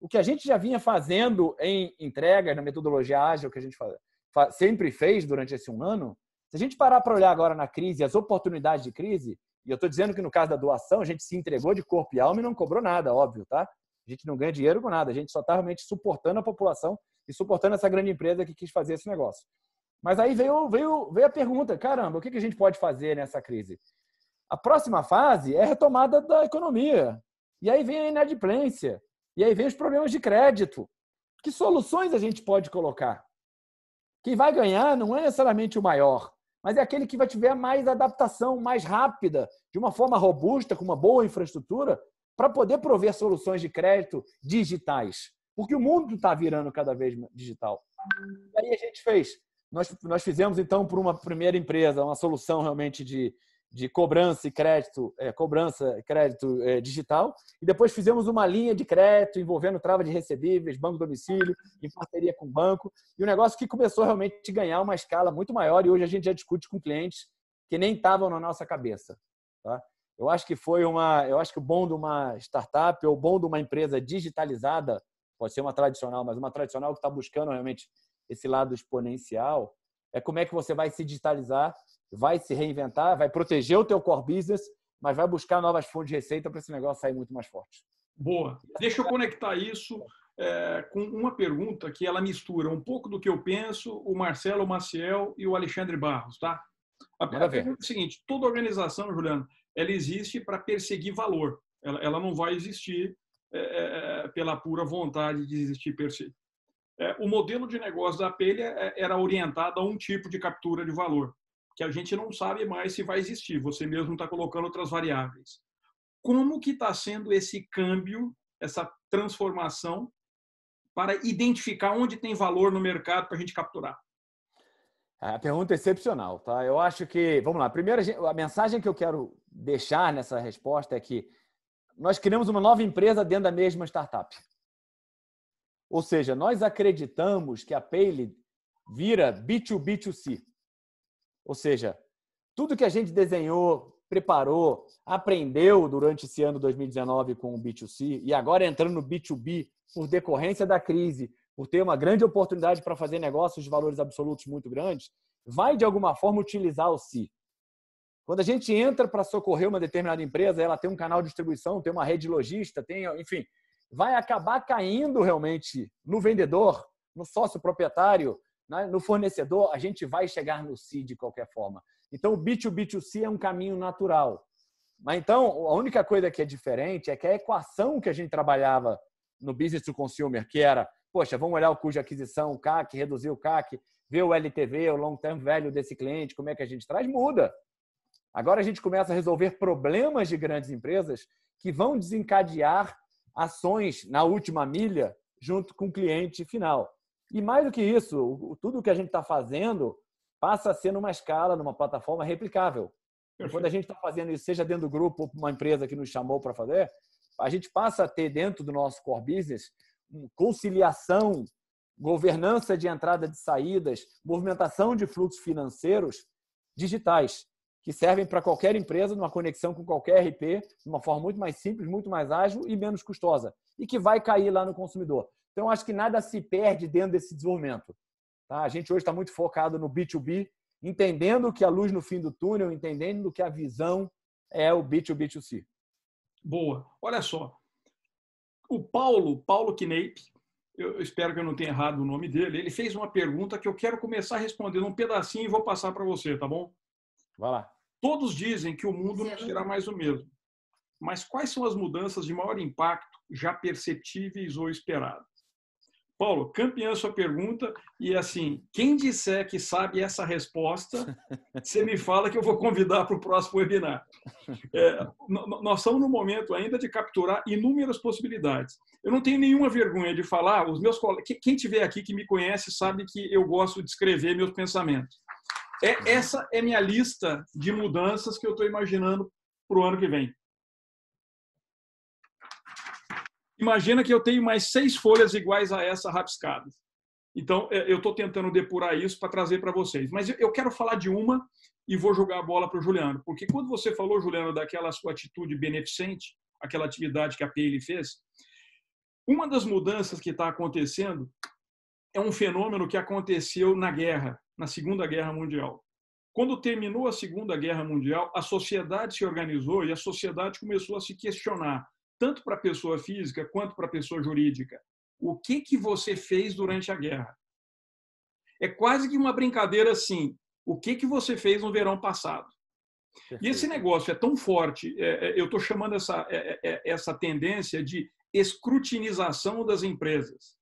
o que a gente já vinha fazendo em entregas, na metodologia ágil que a gente sempre fez durante esse um ano, se a gente parar para olhar agora na crise, as oportunidades de crise, e eu estou dizendo que no caso da doação, a gente se entregou de corpo e alma e não cobrou nada, óbvio, tá? A gente não ganha dinheiro com nada, a gente só está realmente suportando a população e suportando essa grande empresa que quis fazer esse negócio. Mas aí veio, veio, veio a pergunta: caramba, o que a gente pode fazer nessa crise? A próxima fase é a retomada da economia. E aí vem a inadimplência. E aí vem os problemas de crédito. Que soluções a gente pode colocar? Quem vai ganhar não é necessariamente o maior, mas é aquele que vai tiver mais adaptação, mais rápida, de uma forma robusta, com uma boa infraestrutura, para poder prover soluções de crédito digitais. Porque o mundo está virando cada vez digital. E aí a gente fez. Nós, nós fizemos, então, por uma primeira empresa, uma solução realmente de, de cobrança e crédito, é, cobrança crédito é, digital, e depois fizemos uma linha de crédito envolvendo trava de recebíveis, banco domicílio, em parceria com o banco, e um negócio que começou realmente a ganhar uma escala muito maior e hoje a gente já discute com clientes que nem estavam na nossa cabeça. Tá? Eu acho que foi uma, eu acho que o bom de uma startup ou o bom de uma empresa digitalizada, pode ser uma tradicional, mas uma tradicional que está buscando realmente esse lado exponencial, é como é que você vai se digitalizar vai se reinventar, vai proteger o teu core business, mas vai buscar novas fontes de receita para esse negócio sair muito mais forte. Boa. Deixa eu conectar isso é, com uma pergunta que ela mistura um pouco do que eu penso, o Marcelo Maciel e o Alexandre Barros, tá? A pergunta é a seguinte: toda organização, Juliano, ela existe para perseguir valor. Ela, ela, não vai existir é, é, é, pela pura vontade de existir per se. É, o modelo de negócio da Apelha é, era orientado a um tipo de captura de valor que a gente não sabe mais se vai existir. Você mesmo está colocando outras variáveis. Como que está sendo esse câmbio, essa transformação para identificar onde tem valor no mercado para a gente capturar? A pergunta é excepcional, tá? Eu acho que, vamos lá, primeiro a mensagem que eu quero deixar nessa resposta é que nós criamos uma nova empresa dentro da mesma startup. Ou seja, nós acreditamos que a Pale vira B2B2C. Ou seja, tudo que a gente desenhou, preparou, aprendeu durante esse ano 2019 com o B2C e agora entrando no B2B por decorrência da crise, por ter uma grande oportunidade para fazer negócios de valores absolutos muito grandes, vai de alguma forma utilizar o si. Quando a gente entra para socorrer uma determinada empresa, ela tem um canal de distribuição, tem uma rede logista, tem, enfim, vai acabar caindo realmente no vendedor, no sócio proprietário, né? No fornecedor, a gente vai chegar no C de qualquer forma. Então, o B2B2C é um caminho natural. Mas então, a única coisa que é diferente é que a equação que a gente trabalhava no business to consumer, que era, poxa, vamos olhar o custo de aquisição, o CAC, reduzir o CAC, ver o LTV, o long term value desse cliente, como é que a gente traz, muda. Agora a gente começa a resolver problemas de grandes empresas que vão desencadear ações na última milha junto com o cliente final. E mais do que isso, tudo o que a gente está fazendo passa a ser numa escala, numa plataforma replicável. Perfeito. Quando a gente está fazendo isso, seja dentro do grupo ou uma empresa que nos chamou para fazer, a gente passa a ter dentro do nosso core business conciliação, governança de entrada de saídas, movimentação de fluxos financeiros digitais, que servem para qualquer empresa, numa conexão com qualquer RP, de uma forma muito mais simples, muito mais ágil e menos custosa, e que vai cair lá no consumidor. Então, acho que nada se perde dentro desse desenvolvimento. Tá? A gente hoje está muito focado no B2B, entendendo que a luz no fim do túnel, entendendo que a visão é o B2B2C. Boa. Olha só. O Paulo, Paulo Knape, eu espero que eu não tenha errado o nome dele, ele fez uma pergunta que eu quero começar respondendo um pedacinho e vou passar para você, tá bom? Vai lá. Todos dizem que o mundo não será mais o mesmo. Mas quais são as mudanças de maior impacto já perceptíveis ou esperadas? Paulo, campeã sua pergunta. E assim, quem disser que sabe essa resposta, (laughs) você me fala que eu vou convidar para o próximo webinar. É, nós estamos no momento ainda de capturar inúmeras possibilidades. Eu não tenho nenhuma vergonha de falar, os meus quem tiver aqui que me conhece sabe que eu gosto de escrever meus pensamentos. É, essa é minha lista de mudanças que eu estou imaginando para o ano que vem. Imagina que eu tenho mais seis folhas iguais a essa rabiscadas. Então, é, eu estou tentando depurar isso para trazer para vocês. Mas eu quero falar de uma e vou jogar a bola para o Juliano. Porque quando você falou, Juliano, daquela sua atitude beneficente, aquela atividade que a PL fez, uma das mudanças que está acontecendo é um fenômeno que aconteceu na guerra, na Segunda Guerra Mundial. Quando terminou a Segunda Guerra Mundial, a sociedade se organizou e a sociedade começou a se questionar tanto para a pessoa física quanto para a pessoa jurídica. O que, que você fez durante a guerra? É quase que uma brincadeira assim. O que, que você fez no verão passado? E esse negócio é tão forte, é, é eu estou chamando essa, é, é, é, essa tendência de escrutinização das empresas.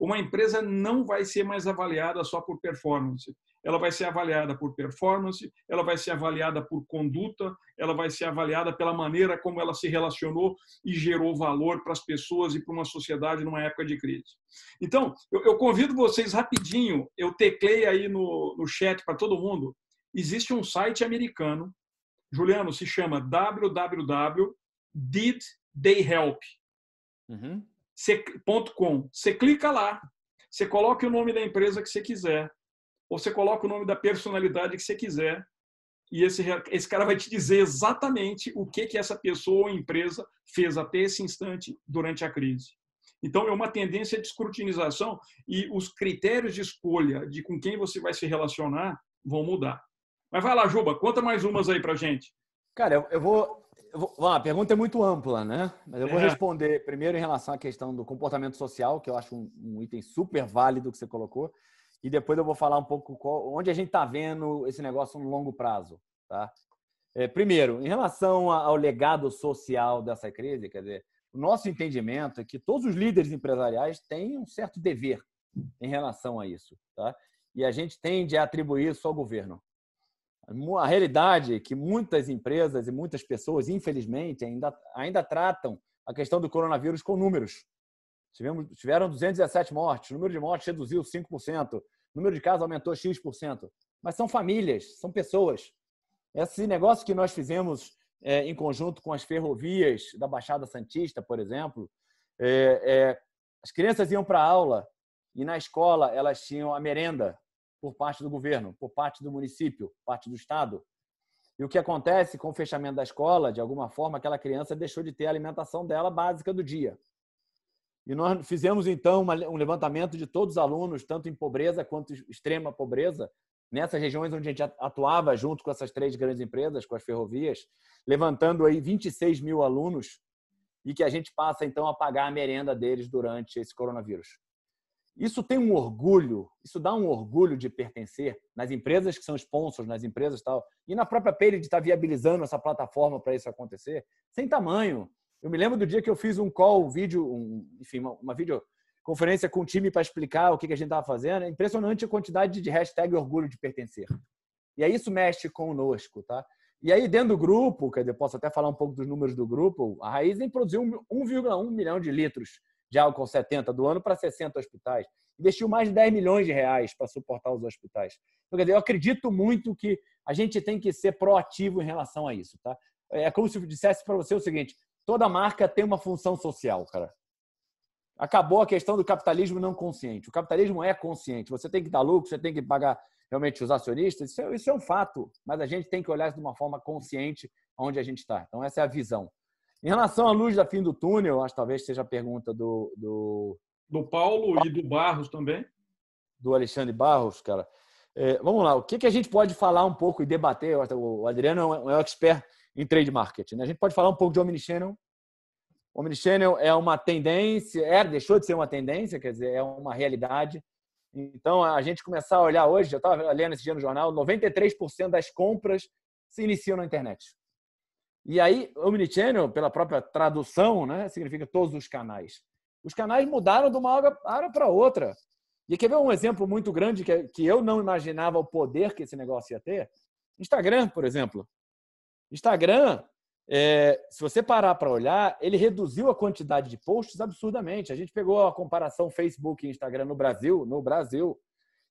Uma empresa não vai ser mais avaliada só por performance, ela vai ser avaliada por performance, ela vai ser avaliada por conduta, ela vai ser avaliada pela maneira como ela se relacionou e gerou valor para as pessoas e para uma sociedade numa época de crise. Então, eu, eu convido vocês rapidinho, eu teclei aí no, no chat para todo mundo, existe um site americano, Juliano, se chama www.didtheyhelp.com. Uhum. Você clica lá, você coloca o nome da empresa que você quiser, ou você coloca o nome da personalidade que você quiser e esse, esse cara vai te dizer exatamente o que, que essa pessoa ou empresa fez até esse instante durante a crise. Então, é uma tendência de escrutinização e os critérios de escolha de com quem você vai se relacionar vão mudar. Mas vai lá, Juba, conta mais umas aí para gente. Cara, eu, eu vou. Eu vou lá, a pergunta é muito ampla, né? Mas eu vou é. responder primeiro em relação à questão do comportamento social, que eu acho um, um item super válido que você colocou. E depois eu vou falar um pouco qual, onde a gente está vendo esse negócio no longo prazo. Tá? É, primeiro, em relação ao legado social dessa crise, quer dizer, o nosso entendimento é que todos os líderes empresariais têm um certo dever em relação a isso. Tá? E a gente tende a atribuir isso ao governo. A realidade é que muitas empresas e muitas pessoas, infelizmente, ainda, ainda tratam a questão do coronavírus com números. Tivemos, tiveram 217 mortes, o número de mortes reduziu 5%, o número de casos aumentou X%. Mas são famílias, são pessoas. Esse negócio que nós fizemos é, em conjunto com as ferrovias da Baixada Santista, por exemplo, é, é, as crianças iam para aula e na escola elas tinham a merenda por parte do governo, por parte do município, parte do estado. E o que acontece com o fechamento da escola, de alguma forma, aquela criança deixou de ter a alimentação dela básica do dia. E nós fizemos, então, uma, um levantamento de todos os alunos, tanto em pobreza quanto extrema pobreza, nessas regiões onde a gente atuava junto com essas três grandes empresas, com as ferrovias, levantando aí 26 mil alunos e que a gente passa, então, a pagar a merenda deles durante esse coronavírus. Isso tem um orgulho, isso dá um orgulho de pertencer nas empresas que são sponsors, nas empresas tal, e na própria pele de estar tá viabilizando essa plataforma para isso acontecer, sem tamanho. Eu me lembro do dia que eu fiz um call, um vídeo, um, enfim, uma, uma videoconferência com o time para explicar o que, que a gente estava fazendo. É impressionante a quantidade de hashtag orgulho de pertencer. E aí isso mexe conosco, tá? E aí, dentro do grupo, quer dizer, posso até falar um pouco dos números do grupo, a Raizen produziu 1,1 milhão de litros de álcool 70 do ano para 60 hospitais. Investiu mais de 10 milhões de reais para suportar os hospitais. Então, quer dizer, eu acredito muito que a gente tem que ser proativo em relação a isso. Tá? É como se eu dissesse para você o seguinte: Toda marca tem uma função social, cara. Acabou a questão do capitalismo não consciente. O capitalismo é consciente. Você tem que dar lucro, você tem que pagar realmente os acionistas. Isso é, isso é um fato, mas a gente tem que olhar de uma forma consciente onde a gente está. Então, essa é a visão. Em relação à luz da fim do túnel, acho que talvez seja a pergunta do, do. Do Paulo e do Barros também. Do Alexandre Barros, cara. É, vamos lá, o que, que a gente pode falar um pouco e debater? O Adriano é um, é um expert em trade marketing. Né? A gente pode falar um pouco de omnichannel. Omnichannel é uma tendência, é, deixou de ser uma tendência, quer dizer, é uma realidade. Então, a gente começar a olhar hoje, eu estava lendo esse dia no jornal, 93% das compras se iniciam na internet. E aí, omnichannel, pela própria tradução, né, significa todos os canais. Os canais mudaram de uma área para outra. E quer ver um exemplo muito grande que eu não imaginava o poder que esse negócio ia ter? Instagram, por exemplo. Instagram, é, se você parar para olhar, ele reduziu a quantidade de posts absurdamente. A gente pegou a comparação Facebook e Instagram no Brasil, no Brasil,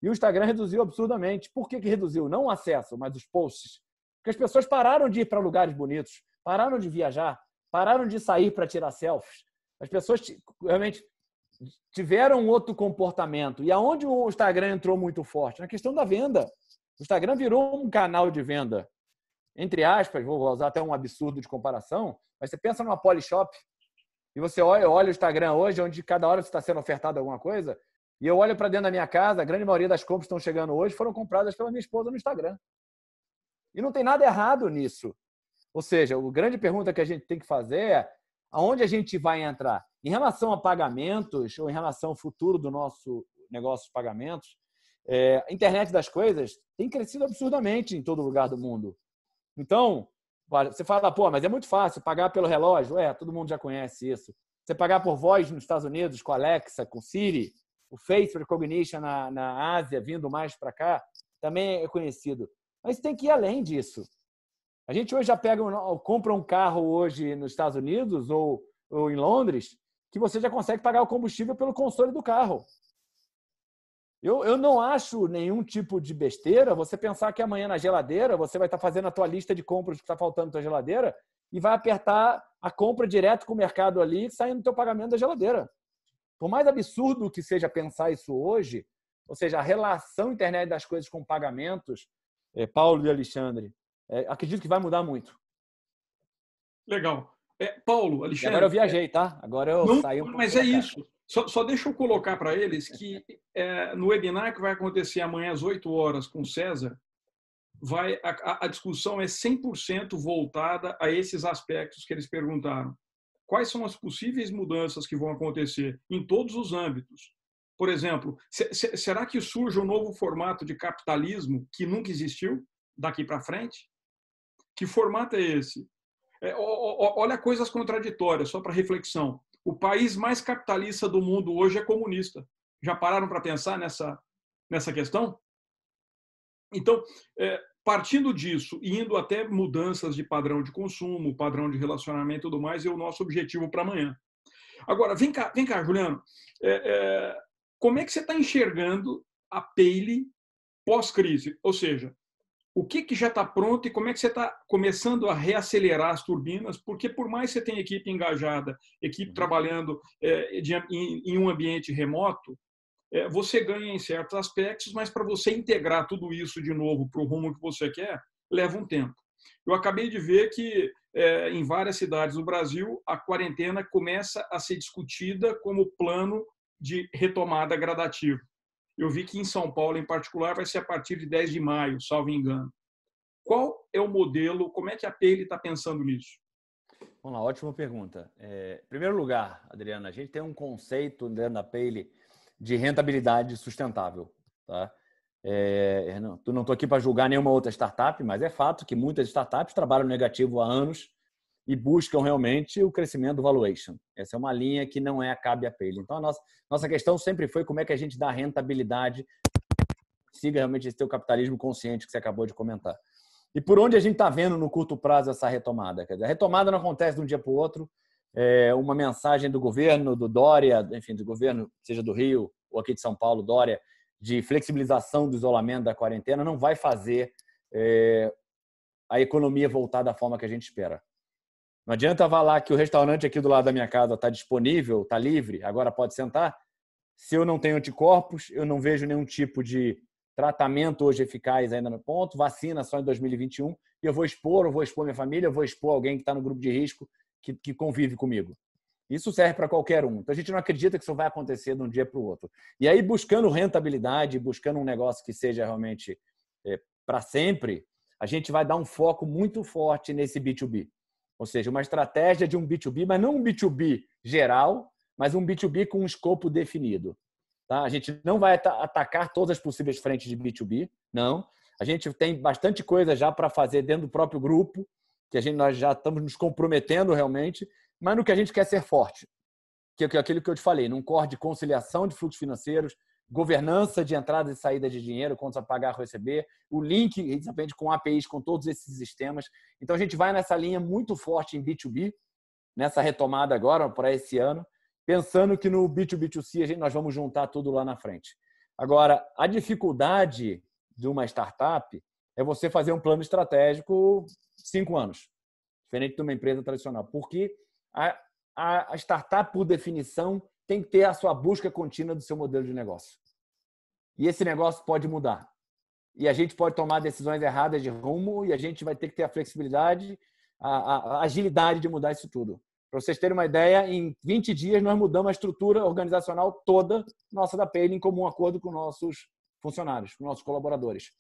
e o Instagram reduziu absurdamente. Por que, que reduziu? Não o acesso, mas os posts. Porque as pessoas pararam de ir para lugares bonitos, pararam de viajar, pararam de sair para tirar selfies. As pessoas realmente tiveram outro comportamento. E aonde o Instagram entrou muito forte? Na questão da venda. O Instagram virou um canal de venda entre aspas, vou usar até um absurdo de comparação, mas você pensa numa Polishop e você olha, olha o Instagram hoje, onde cada hora está sendo ofertado alguma coisa, e eu olho para dentro da minha casa, a grande maioria das compras que estão chegando hoje foram compradas pela minha esposa no Instagram. E não tem nada errado nisso. Ou seja, a grande pergunta que a gente tem que fazer é aonde a gente vai entrar? Em relação a pagamentos ou em relação ao futuro do nosso negócio de pagamentos, é, a internet das coisas tem crescido absurdamente em todo lugar do mundo. Então, você fala, pô, mas é muito fácil pagar pelo relógio. É, todo mundo já conhece isso. Você pagar por voz nos Estados Unidos com Alexa, com Siri, o Face Recognition na, na Ásia, vindo mais para cá, também é conhecido. Mas tem que ir além disso. A gente hoje já pega, compra um carro hoje nos Estados Unidos ou, ou em Londres, que você já consegue pagar o combustível pelo console do carro. Eu, eu não acho nenhum tipo de besteira você pensar que amanhã na geladeira você vai estar fazendo a tua lista de compras que está faltando na tua geladeira e vai apertar a compra direto com o mercado ali, saindo do teu pagamento da geladeira. Por mais absurdo que seja pensar isso hoje, ou seja, a relação internet das coisas com pagamentos, é, Paulo e Alexandre, é, acredito que vai mudar muito. Legal. É, Paulo, Alexandre. E agora eu viajei, tá? Agora eu não, saí um Mas é isso. Só, só deixa eu colocar para eles que é, no webinar que vai acontecer amanhã às 8 horas com o César, vai, a, a discussão é 100% voltada a esses aspectos que eles perguntaram. Quais são as possíveis mudanças que vão acontecer em todos os âmbitos? Por exemplo, se, se, será que surge um novo formato de capitalismo que nunca existiu daqui para frente? Que formato é esse? É, olha coisas contraditórias, só para reflexão. O país mais capitalista do mundo hoje é comunista. Já pararam para pensar nessa, nessa questão? Então, é, partindo disso, indo até mudanças de padrão de consumo, padrão de relacionamento e tudo mais, é o nosso objetivo para amanhã. Agora, vem cá, vem cá Juliano. É, é, como é que você está enxergando a Pele pós-crise? Ou seja, o que, que já está pronto e como é que você está começando a reacelerar as turbinas, porque por mais que você tenha equipe engajada, equipe uhum. trabalhando é, de, em, em, um ambiente remoto, é, você ganha em certos aspectos, mas para você integrar tudo isso de novo para o rumo que você quer, leva um tempo. Eu acabei de ver que é, em várias cidades do Brasil a quarentena começa a ser discutida como plano de retomada gradativa. Eu vi que em São Paulo, em particular, vai ser a partir de 10 de maio, salvo engano. Qual é o modelo? Como é que a Pele está pensando nisso? Vamos lá, ótima pergunta. É, em primeiro lugar, Adriana, a gente tem um conceito dentro da Pele de rentabilidade sustentável. Tá? É, não estou aqui para julgar nenhuma outra startup, mas é fato que muitas startups trabalham negativo há anos e buscam realmente o crescimento do valuation. Essa é uma linha que não é a cabe a pele. Então, a nossa, nossa questão sempre foi como é que a gente dá rentabilidade, siga realmente esse teu capitalismo consciente que você acabou de comentar. E por onde a gente está vendo no curto prazo essa retomada? Dizer, a retomada não acontece de um dia para o outro. É uma mensagem do governo, do Dória, enfim, do governo, seja do Rio ou aqui de São Paulo, Dória, de flexibilização do isolamento, da quarentena, não vai fazer é, a economia voltar da forma que a gente espera. Não adianta falar que o restaurante aqui do lado da minha casa está disponível, está livre, agora pode sentar. Se eu não tenho anticorpos, eu não vejo nenhum tipo de tratamento hoje eficaz ainda no ponto, vacina só em 2021, e eu vou expor, eu vou expor minha família, eu vou expor alguém que está no grupo de risco, que, que convive comigo. Isso serve para qualquer um. Então a gente não acredita que isso vai acontecer de um dia para o outro. E aí, buscando rentabilidade, buscando um negócio que seja realmente é, eh, para sempre, a gente vai dar um foco muito forte nesse B2B. Ou seja, uma estratégia de um B2B, mas não um B2B geral, mas um B2B com um escopo definido. Tá? A gente não vai atacar todas as possíveis frentes de B2B, não. A gente tem bastante coisa já para fazer dentro do próprio grupo, que a gente, nós já estamos nos comprometendo realmente, mas no que a gente quer ser forte, que é aquilo que eu te falei, num core de conciliação de fluxos financeiros, governança de entrada e saída de dinheiro, contas a pagar ou receber, o link, a com APIs, com todos esses sistemas. Então, a gente vai nessa linha muito forte em B2B, nessa retomada agora, para esse ano, pensando que no B2B2C a gente, nós vamos juntar tudo lá na frente. Agora, a dificuldade de uma startup é você fazer um plano estratégico cinco anos, diferente de uma empresa tradicional, porque a, a, a startup, por definição, tem que ter a sua busca contínua do seu modelo de negócio. E esse negócio pode mudar. E a gente pode tomar decisões erradas de rumo e a gente vai ter que ter a flexibilidade, a, a agilidade de mudar isso tudo. Para vocês terem uma ideia, em 20 dias nós mudamos a estrutura organizacional toda nossa da Payne em comum acordo com nossos funcionários, com nossos colaboradores.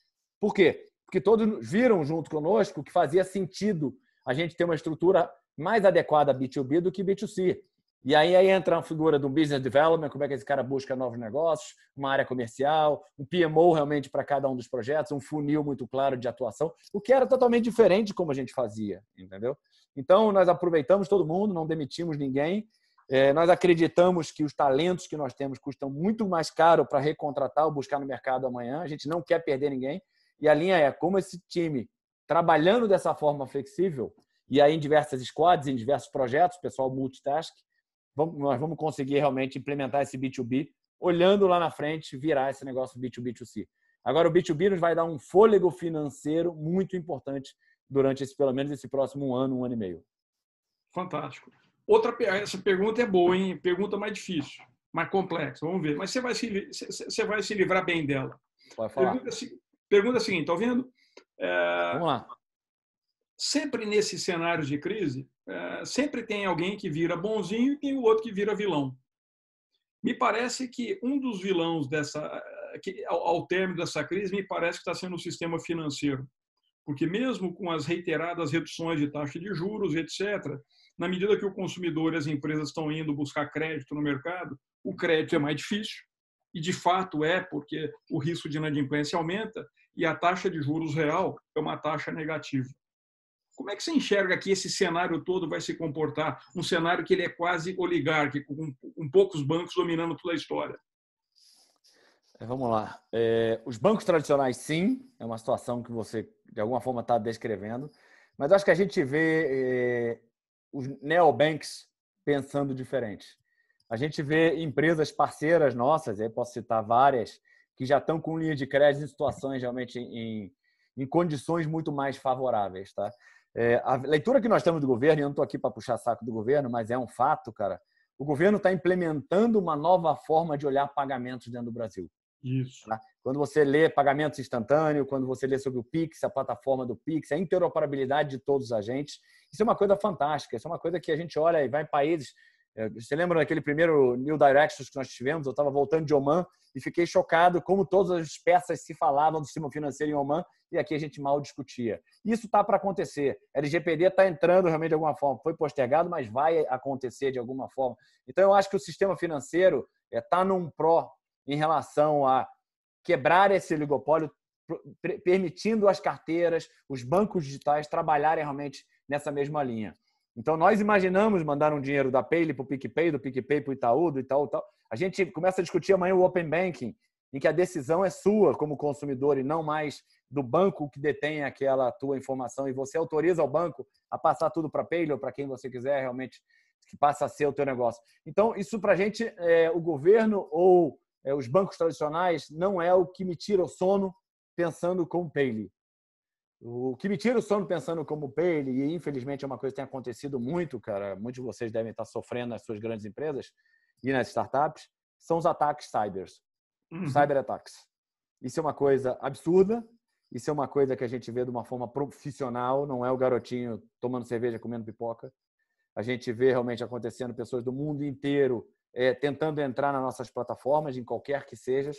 Por quê? Porque todos viram junto conosco que fazia sentido a gente ter uma estrutura mais adequada a B2B do que B2C. E aí, aí entra a figura do business development, como é que esse cara busca novos negócios, uma área comercial, um PMO realmente para cada um dos projetos, um funil muito claro de atuação, o que era totalmente diferente de como a gente fazia, entendeu? Então, nós aproveitamos todo mundo, não demitimos ninguém, é, nós acreditamos que os talentos que nós temos custam muito mais caro para recontratar ou buscar no mercado amanhã. A gente não quer perder ninguém. E a linha é como esse time, trabalhando dessa forma flexível, e aí em diversas squads, em diversos projetos, pessoal multitask, vamos, nós vamos conseguir realmente implementar esse B2B, olhando lá na frente, virar esse negócio B2B2C. Agora, o B2B nos vai dar um fôlego financeiro muito importante durante esse, pelo menos esse próximo ano, um ano e meio. Fantástico. Outra essa pergunta é boa, hein? Pergunta mais difícil, mais complexa. Vamos ver. Mas você vai se, você vai se livrar bem dela. Pode falar. Pergunta, pergunta seguinte, tá ouvindo? É... Vamos lá sempre nesses cenários de crise, é, sempre tem alguém que vira bonzinho e tem o outro que vira vilão. Me parece que um dos vilões dessa, que, ao, término dessa crise, me parece que está sendo o sistema financeiro. Porque mesmo com as reiteradas reduções de taxa de juros, etc., na medida que o consumidor e as empresas estão indo buscar crédito no mercado, o crédito é mais difícil, e de fato é, porque o risco de inadimplência aumenta, e a taxa de juros real é uma taxa negativa. Como é que você enxerga que esse cenário todo vai se comportar? Um cenário que ele é quase oligárquico, com, com poucos bancos dominando toda a história. É, vamos lá. É, os bancos tradicionais, sim, é uma situação que você, de alguma forma, está descrevendo. Mas acho que a gente vê é, os neobanks pensando diferente. A gente vê empresas parceiras nossas, aí posso citar várias, que já estão com linha de crédito em situações realmente em, em condições muito mais favoráveis. Tá? É, a leitura que nós temos do governo, e eu não estou aqui para puxar saco do governo, mas é um fato, cara. O governo está implementando uma nova forma de olhar pagamentos dentro do Brasil. Isso. Tá? Quando você lê pagamentos instantâneos, quando você lê sobre o Pix, a plataforma do Pix, a interoperabilidade de todos os agentes, isso é uma coisa fantástica. Isso é uma coisa que a gente olha e vai em países é, você lembra daquele primeiro New Directions que nós tivemos? Eu estava voltando de Oman e fiquei chocado como todas as peças se falavam do sistema financeiro em Oman e aqui a gente mal discutia. Isso está para acontecer. LGPD está entrando realmente de alguma forma. Foi postergado, mas vai acontecer de alguma forma. Então, eu acho que o sistema financeiro está é, num pró em relação a quebrar esse oligopólio, permitindo as carteiras, os bancos digitais trabalharem realmente nessa mesma linha. Então, nós imaginamos mandar um dinheiro da Payle para o PicPay, do PicPay para o Itaú, do Itaú, tal. A gente começa a discutir amanhã o Open Banking, em que a decisão é sua como consumidor e não mais do banco que detém aquela tua informação e você autoriza o banco a passar tudo para Payle ou para quem você quiser realmente que passa a ser o teu negócio. Então, isso para a gente, é, o governo ou é, os bancos tradicionais, não é o que me tira o sono pensando com Payle. O que me tira o sono pensando como Bailey, e infelizmente é uma coisa que tem acontecido muito, cara, muitos de vocês devem estar sofrendo nas suas grandes empresas e nas startups, são os ataques cybers, uhum. ataques. Isso é uma coisa absurda, isso é uma coisa que a gente vê de uma forma profissional, não é o garotinho tomando cerveja, comendo pipoca. A gente vê realmente acontecendo pessoas do mundo inteiro é, tentando entrar nas nossas plataformas, em qualquer que sejas,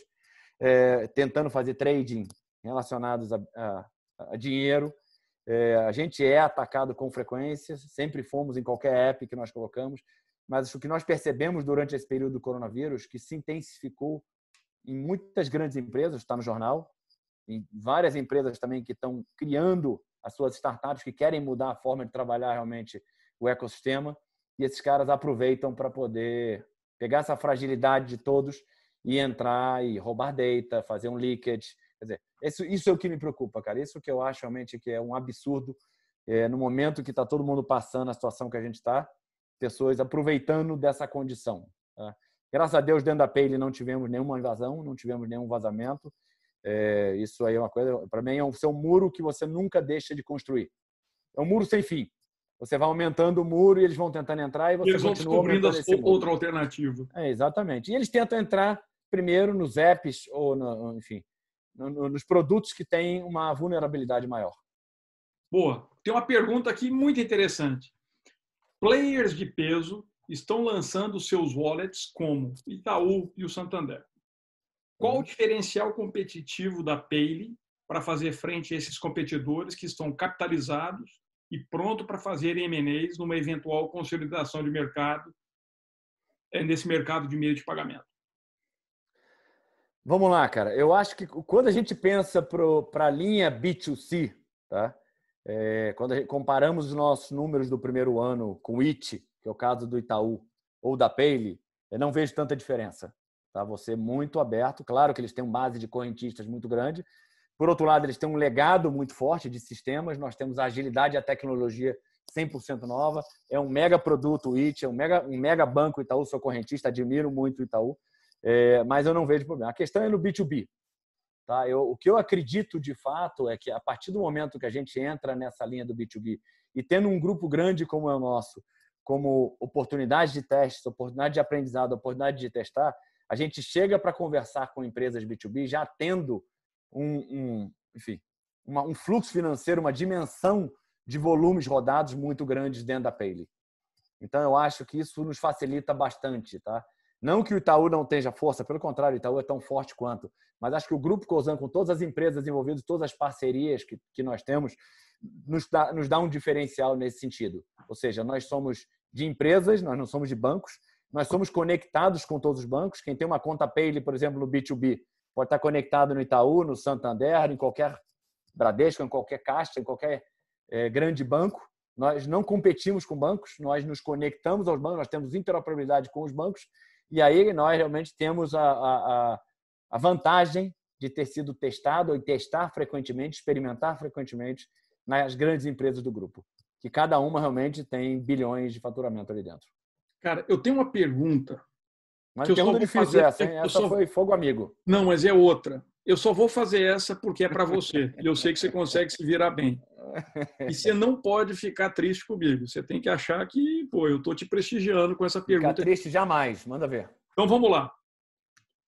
é, tentando fazer trading relacionados a, a dinheiro. É, a gente é atacado com frequência, sempre fomos em qualquer app que nós colocamos, mas o que nós percebemos durante esse período do coronavírus, que se intensificou em muitas grandes empresas, está no jornal, em várias empresas também que estão criando as suas startups, que querem mudar a forma de trabalhar realmente o ecossistema, e esses caras aproveitam para poder pegar essa fragilidade de todos e entrar e roubar data, fazer um leakage, Quer dizer, isso, isso é o que me preocupa, cara. Isso que eu acho realmente que é um absurdo. É, no momento que está todo mundo passando a situação que a gente está, pessoas aproveitando dessa condição. Tá? Graças a Deus, dentro da pele não tivemos nenhuma invasão, não tivemos nenhum vazamento. É, isso aí é uma coisa, para mim, é um, é um muro que você nunca deixa de construir. É um muro sem fim. Você vai aumentando o muro e eles vão tentando entrar e você eles vão descobrindo outra alternativa. É, exatamente. E eles tentam entrar primeiro nos apps ou, no, enfim, nos produtos que têm uma vulnerabilidade maior. Boa. Tem uma pergunta aqui muito interessante. Players de peso estão lançando seus wallets como Itaú e o Santander. Qual o uhum. diferencial competitivo da Payle para fazer frente a esses competidores que estão capitalizados e pronto para fazer M&As numa eventual consolidação de mercado eh, nesse mercado de meio de pagamento? Vamos lá, cara. Eu acho que quando a gente pensa para a linha B2C, tá? É, quando gente, comparamos os nossos números do primeiro ano com o IT, que é o caso do Itaú, ou da Paylee, eu não vejo tanta diferença. Tá? Você é muito aberto. Claro que eles têm uma base de correntistas muito grande. Por outro lado, eles têm um legado muito forte de sistemas. Nós temos a agilidade e a tecnologia 100% nova. É um mega produto o IT, é um mega, um mega banco Itaú, sou correntista, admiro muito o Itaú. É, mas eu não vejo problema. A questão é no B2B. Tá? Eu, o que eu acredito de fato é que a partir do momento que a gente entra nessa linha do B2B e tendo um grupo grande como é o nosso, como oportunidade de testes, oportunidade de aprendizado, oportunidade de testar, a gente chega para conversar com empresas B2B já tendo um, um enfim, uma, um fluxo financeiro, uma dimensão de volumes rodados muito grandes dentro da Pale. Então eu acho que isso nos facilita bastante, tá? Não que o Itaú não tenha força, pelo contrário, o Itaú é tão forte quanto. Mas acho que o Grupo Cozan, com todas as empresas envolvidas, todas as parcerias que, que nós temos, nos dá, nos dá um diferencial nesse sentido. Ou seja, nós somos de empresas, nós não somos de bancos, nós somos conectados com todos os bancos. Quem tem uma conta Payle, por exemplo, no B2B, pode estar conectado no Itaú, no Santander, em qualquer Bradesco, em qualquer Caixa, em qualquer é, grande banco. Nós não competimos com bancos, nós nos conectamos aos bancos, nós temos interoperabilidade com os bancos e aí nós realmente temos a, a, a vantagem de ter sido testado e testar frequentemente, experimentar frequentemente nas grandes empresas do grupo, que cada uma realmente tem bilhões de faturamento ali dentro. Cara, eu tenho uma pergunta. Mas que eu só difícil fazer, é, essa, hein? Essa só... foi fogo amigo. Não, mas é outra eu só vou fazer essa porque é para você. E eu sei que você consegue se virar bem. E você não pode ficar triste comigo. Você tem que achar que, pô, eu estou te prestigiando com essa pergunta. Ficar triste jamais, manda ver. Então vamos lá.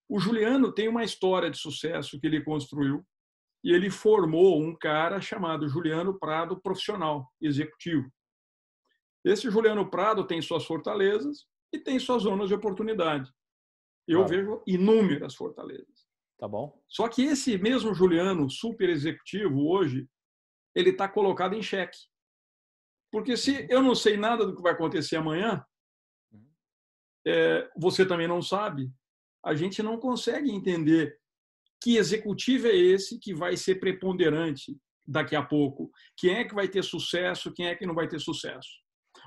O Juliano tem uma história de sucesso que ele construiu e ele formou um cara chamado Juliano Prado profissional, executivo. Esse Juliano Prado tem suas fortalezas e tem suas zonas de oportunidade. Eu claro. vejo inúmeras fortalezas. Tá bom. Só que esse mesmo Juliano, super executivo hoje, ele está colocado em xeque. Porque se uhum. eu não sei nada do que vai acontecer amanhã, uhum. é, você também não sabe, a gente não consegue entender que executivo é esse que vai ser preponderante daqui a pouco, quem é que vai ter sucesso, quem é que não vai ter sucesso.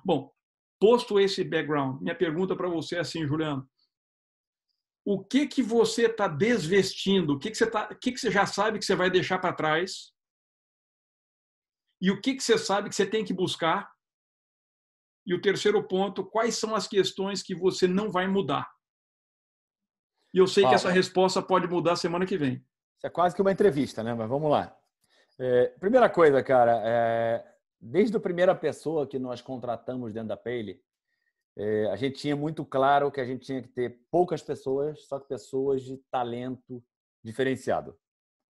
Bom, posto esse background, minha pergunta para você é assim, Juliano: o que que você está desvestindo, o que que você tá, o que que você já sabe que você vai deixar para trás e o que que você sabe que você tem que buscar. E o terceiro ponto, quais são as questões que você não vai mudar? E eu sei que essa é resposta pode mudar semana que vem. Isso é quase que uma entrevista, né? Mas vamos lá. É, primeira coisa, cara, é, desde a primeira pessoa que nós contratamos dentro da Paley, é, a gente tinha muito claro que a gente tinha que ter poucas pessoas, só que pessoas de talento diferenciado.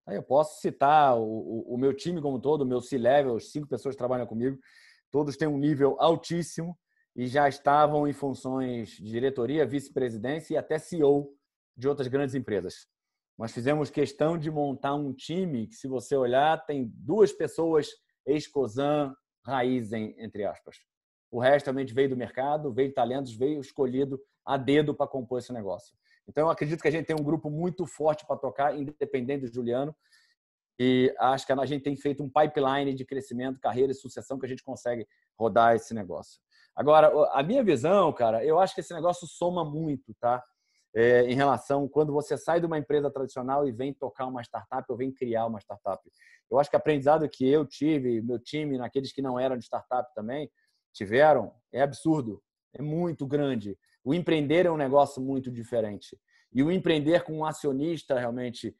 Aí eu posso citar o, o, o meu time como todo, o meu C-Level, os cinco pessoas que trabalham comigo, todos têm um nível altíssimo e já estavam em funções de diretoria, vice-presidência e até CEO de outras grandes empresas. Nós fizemos questão de montar um time que, se você olhar, tem duas pessoas ex-COSAN, raiz, entre aspas o resto realmente veio do mercado, veio de talentos, veio escolhido a dedo para compor esse negócio. Então, eu acredito que a gente tem um grupo muito forte para tocar, independente do Juliano. E acho que a gente tem feito um pipeline de crescimento, carreira e sucessão que a gente consegue rodar esse negócio. Agora, a minha visão, cara, eu acho que esse negócio soma muito, tá? É, em relação quando você sai de uma empresa tradicional e vem tocar uma startup ou vem criar uma startup. Eu acho que o aprendizado que eu tive, meu time, naqueles que não eram de startup também, tiveram é absurdo, é muito grande. O empreender é um negócio muito diferente. E o empreender com um acionista realmente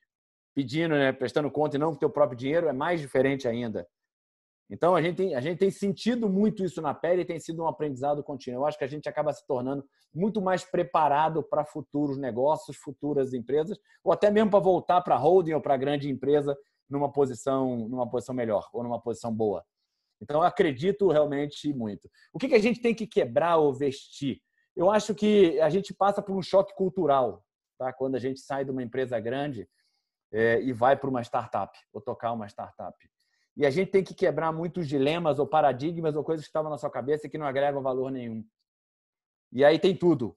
pedindo, né, prestando conta e não com o teu próprio dinheiro é mais diferente ainda. Então a gente tem, a gente tem sentido muito isso na pele e tem sido um aprendizado contínuo. Eu acho que a gente acaba se tornando muito mais preparado para futuros negócios, futuras empresas, ou até mesmo para voltar para holding ou para grande empresa numa posição, numa posição melhor ou numa posição boa. Então, acredito realmente muito. O que, que a gente tem que quebrar ou vestir? Eu acho que a gente passa por um choque cultural tá? quando a gente sai de uma empresa grande é, e vai para uma startup, ou tocar uma startup. E a gente tem que quebrar muitos dilemas ou paradigmas ou coisas que estavam na sua cabeça que não agregam valor nenhum. E aí tem tudo.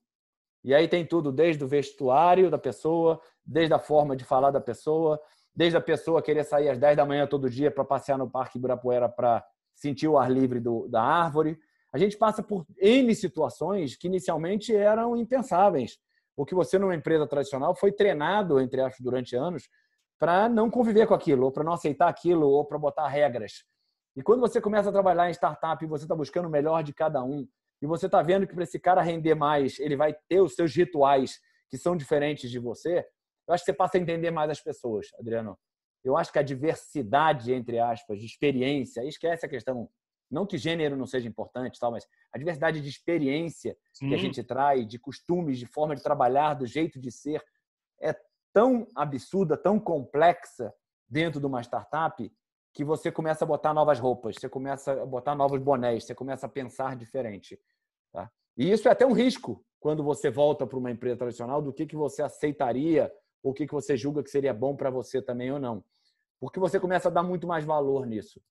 E aí tem tudo, desde o vestuário da pessoa, desde a forma de falar da pessoa, desde a pessoa querer sair às 10 da manhã todo dia para passear no Parque Ibirapuera para sentir o ar livre do, da árvore. A gente passa por N situações que inicialmente eram impensáveis. O que você, numa empresa tradicional, foi treinado, entre aspas, durante anos, para não conviver com aquilo, ou para não aceitar aquilo, ou para botar regras. E quando você começa a trabalhar em startup e você está buscando o melhor de cada um, e você está vendo que para esse cara render mais, ele vai ter os seus rituais que são diferentes de você, eu acho que você passa a entender mais as pessoas, Adriano eu acho que a diversidade, entre aspas, de experiência, esquece a questão, não que gênero não seja importante, tal, mas a diversidade de experiência Sim. que a gente traz, de costumes, de forma de trabalhar, do jeito de ser, é tão absurda, tão complexa dentro de uma startup que você começa a botar novas roupas, você começa a botar novos bonés, você começa a pensar diferente. Tá? E isso é até um risco quando você volta para uma empresa tradicional do que, que você aceitaria o que, que você julga que seria bom para você também ou não. Porque você começa a dar muito mais valor nisso.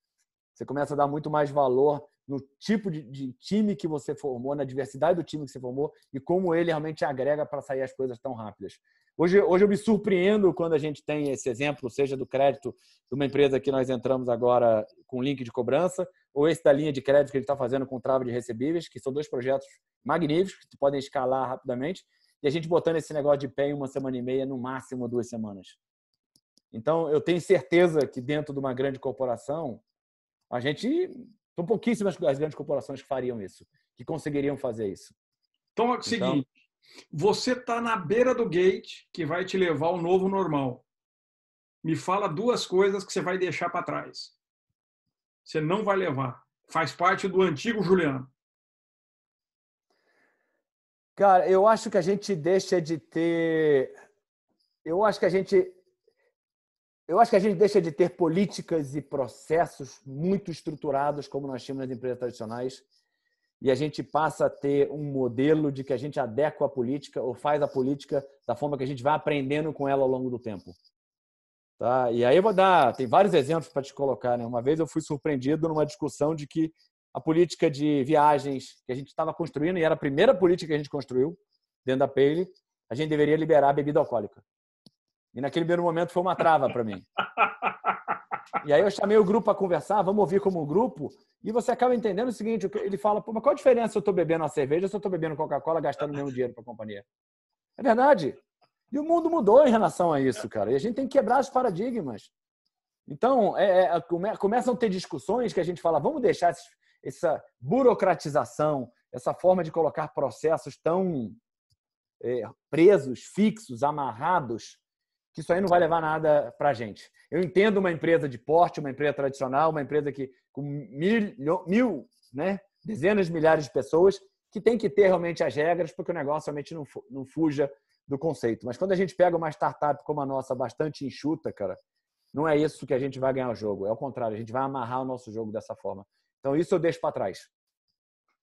Você começa a dar muito mais valor no tipo de, de time que você formou, na diversidade do time que você formou e como ele realmente agrega para sair as coisas tão rápidas. Hoje, hoje eu me surpreendo quando a gente tem esse exemplo, seja do crédito de uma empresa que nós entramos agora com link de cobrança, ou esse da linha de crédito que a gente está fazendo com trava de recebíveis, que são dois projetos magníficos que podem escalar rapidamente e a gente botando esse negócio de pé em uma semana e meia, no máximo duas semanas. Então, eu tenho certeza que dentro de uma grande corporação, a gente. São pouquíssimas as grandes corporações que fariam isso, que conseguiriam fazer isso. Então, é o então seguinte: então... você está na beira do gate que vai te levar ao novo normal. Me fala duas coisas que você vai deixar para trás. Você não vai levar. Faz parte do antigo Juliano. Cara, eu acho que a gente deixa de ter. Eu acho que a gente. Eu acho que a gente deixa de ter políticas e processos muito estruturados, como nós tínhamos nas empresas tradicionais, e a gente passa a ter um modelo de que a gente adequa a política ou faz a política da forma que a gente vai aprendendo com ela ao longo do tempo. Tá? E aí eu vou dar, tem vários exemplos para te colocar. Né? Uma vez eu fui surpreendido numa discussão de que a política de viagens que a gente estava construindo, e era a primeira política que a gente construiu dentro da Pale, a gente deveria liberar a bebida alcoólica. E naquele primeiro momento foi uma trava para mim. E aí eu chamei o grupo para conversar, vamos ouvir como um grupo, e você acaba entendendo o seguinte, ele fala, mas qual a diferença se eu estou bebendo uma cerveja ou se eu estou bebendo Coca-Cola gastando o mesmo dinheiro para a companhia? É verdade. E o mundo mudou em relação a isso, cara. E a gente tem que quebrar os paradigmas. Então, é, é, come, começam a ter discussões que a gente fala, vamos deixar esses, essa burocratização, essa forma de colocar processos tão é, presos, fixos, amarrados, que isso aí não vai levar nada para a gente. Eu entendo uma empresa de porte, uma empresa tradicional, uma empresa que com mil, mil né, dezenas de milhares de pessoas, que tem que ter realmente as regras porque o negócio realmente não, não fuja do conceito. Mas quando a gente pega uma startup como a nossa, bastante enxuta, cara, não é isso que a gente vai ganhar o jogo. É o contrário, a gente vai amarrar o nosso jogo dessa forma. Então, isso eu deixo para trás.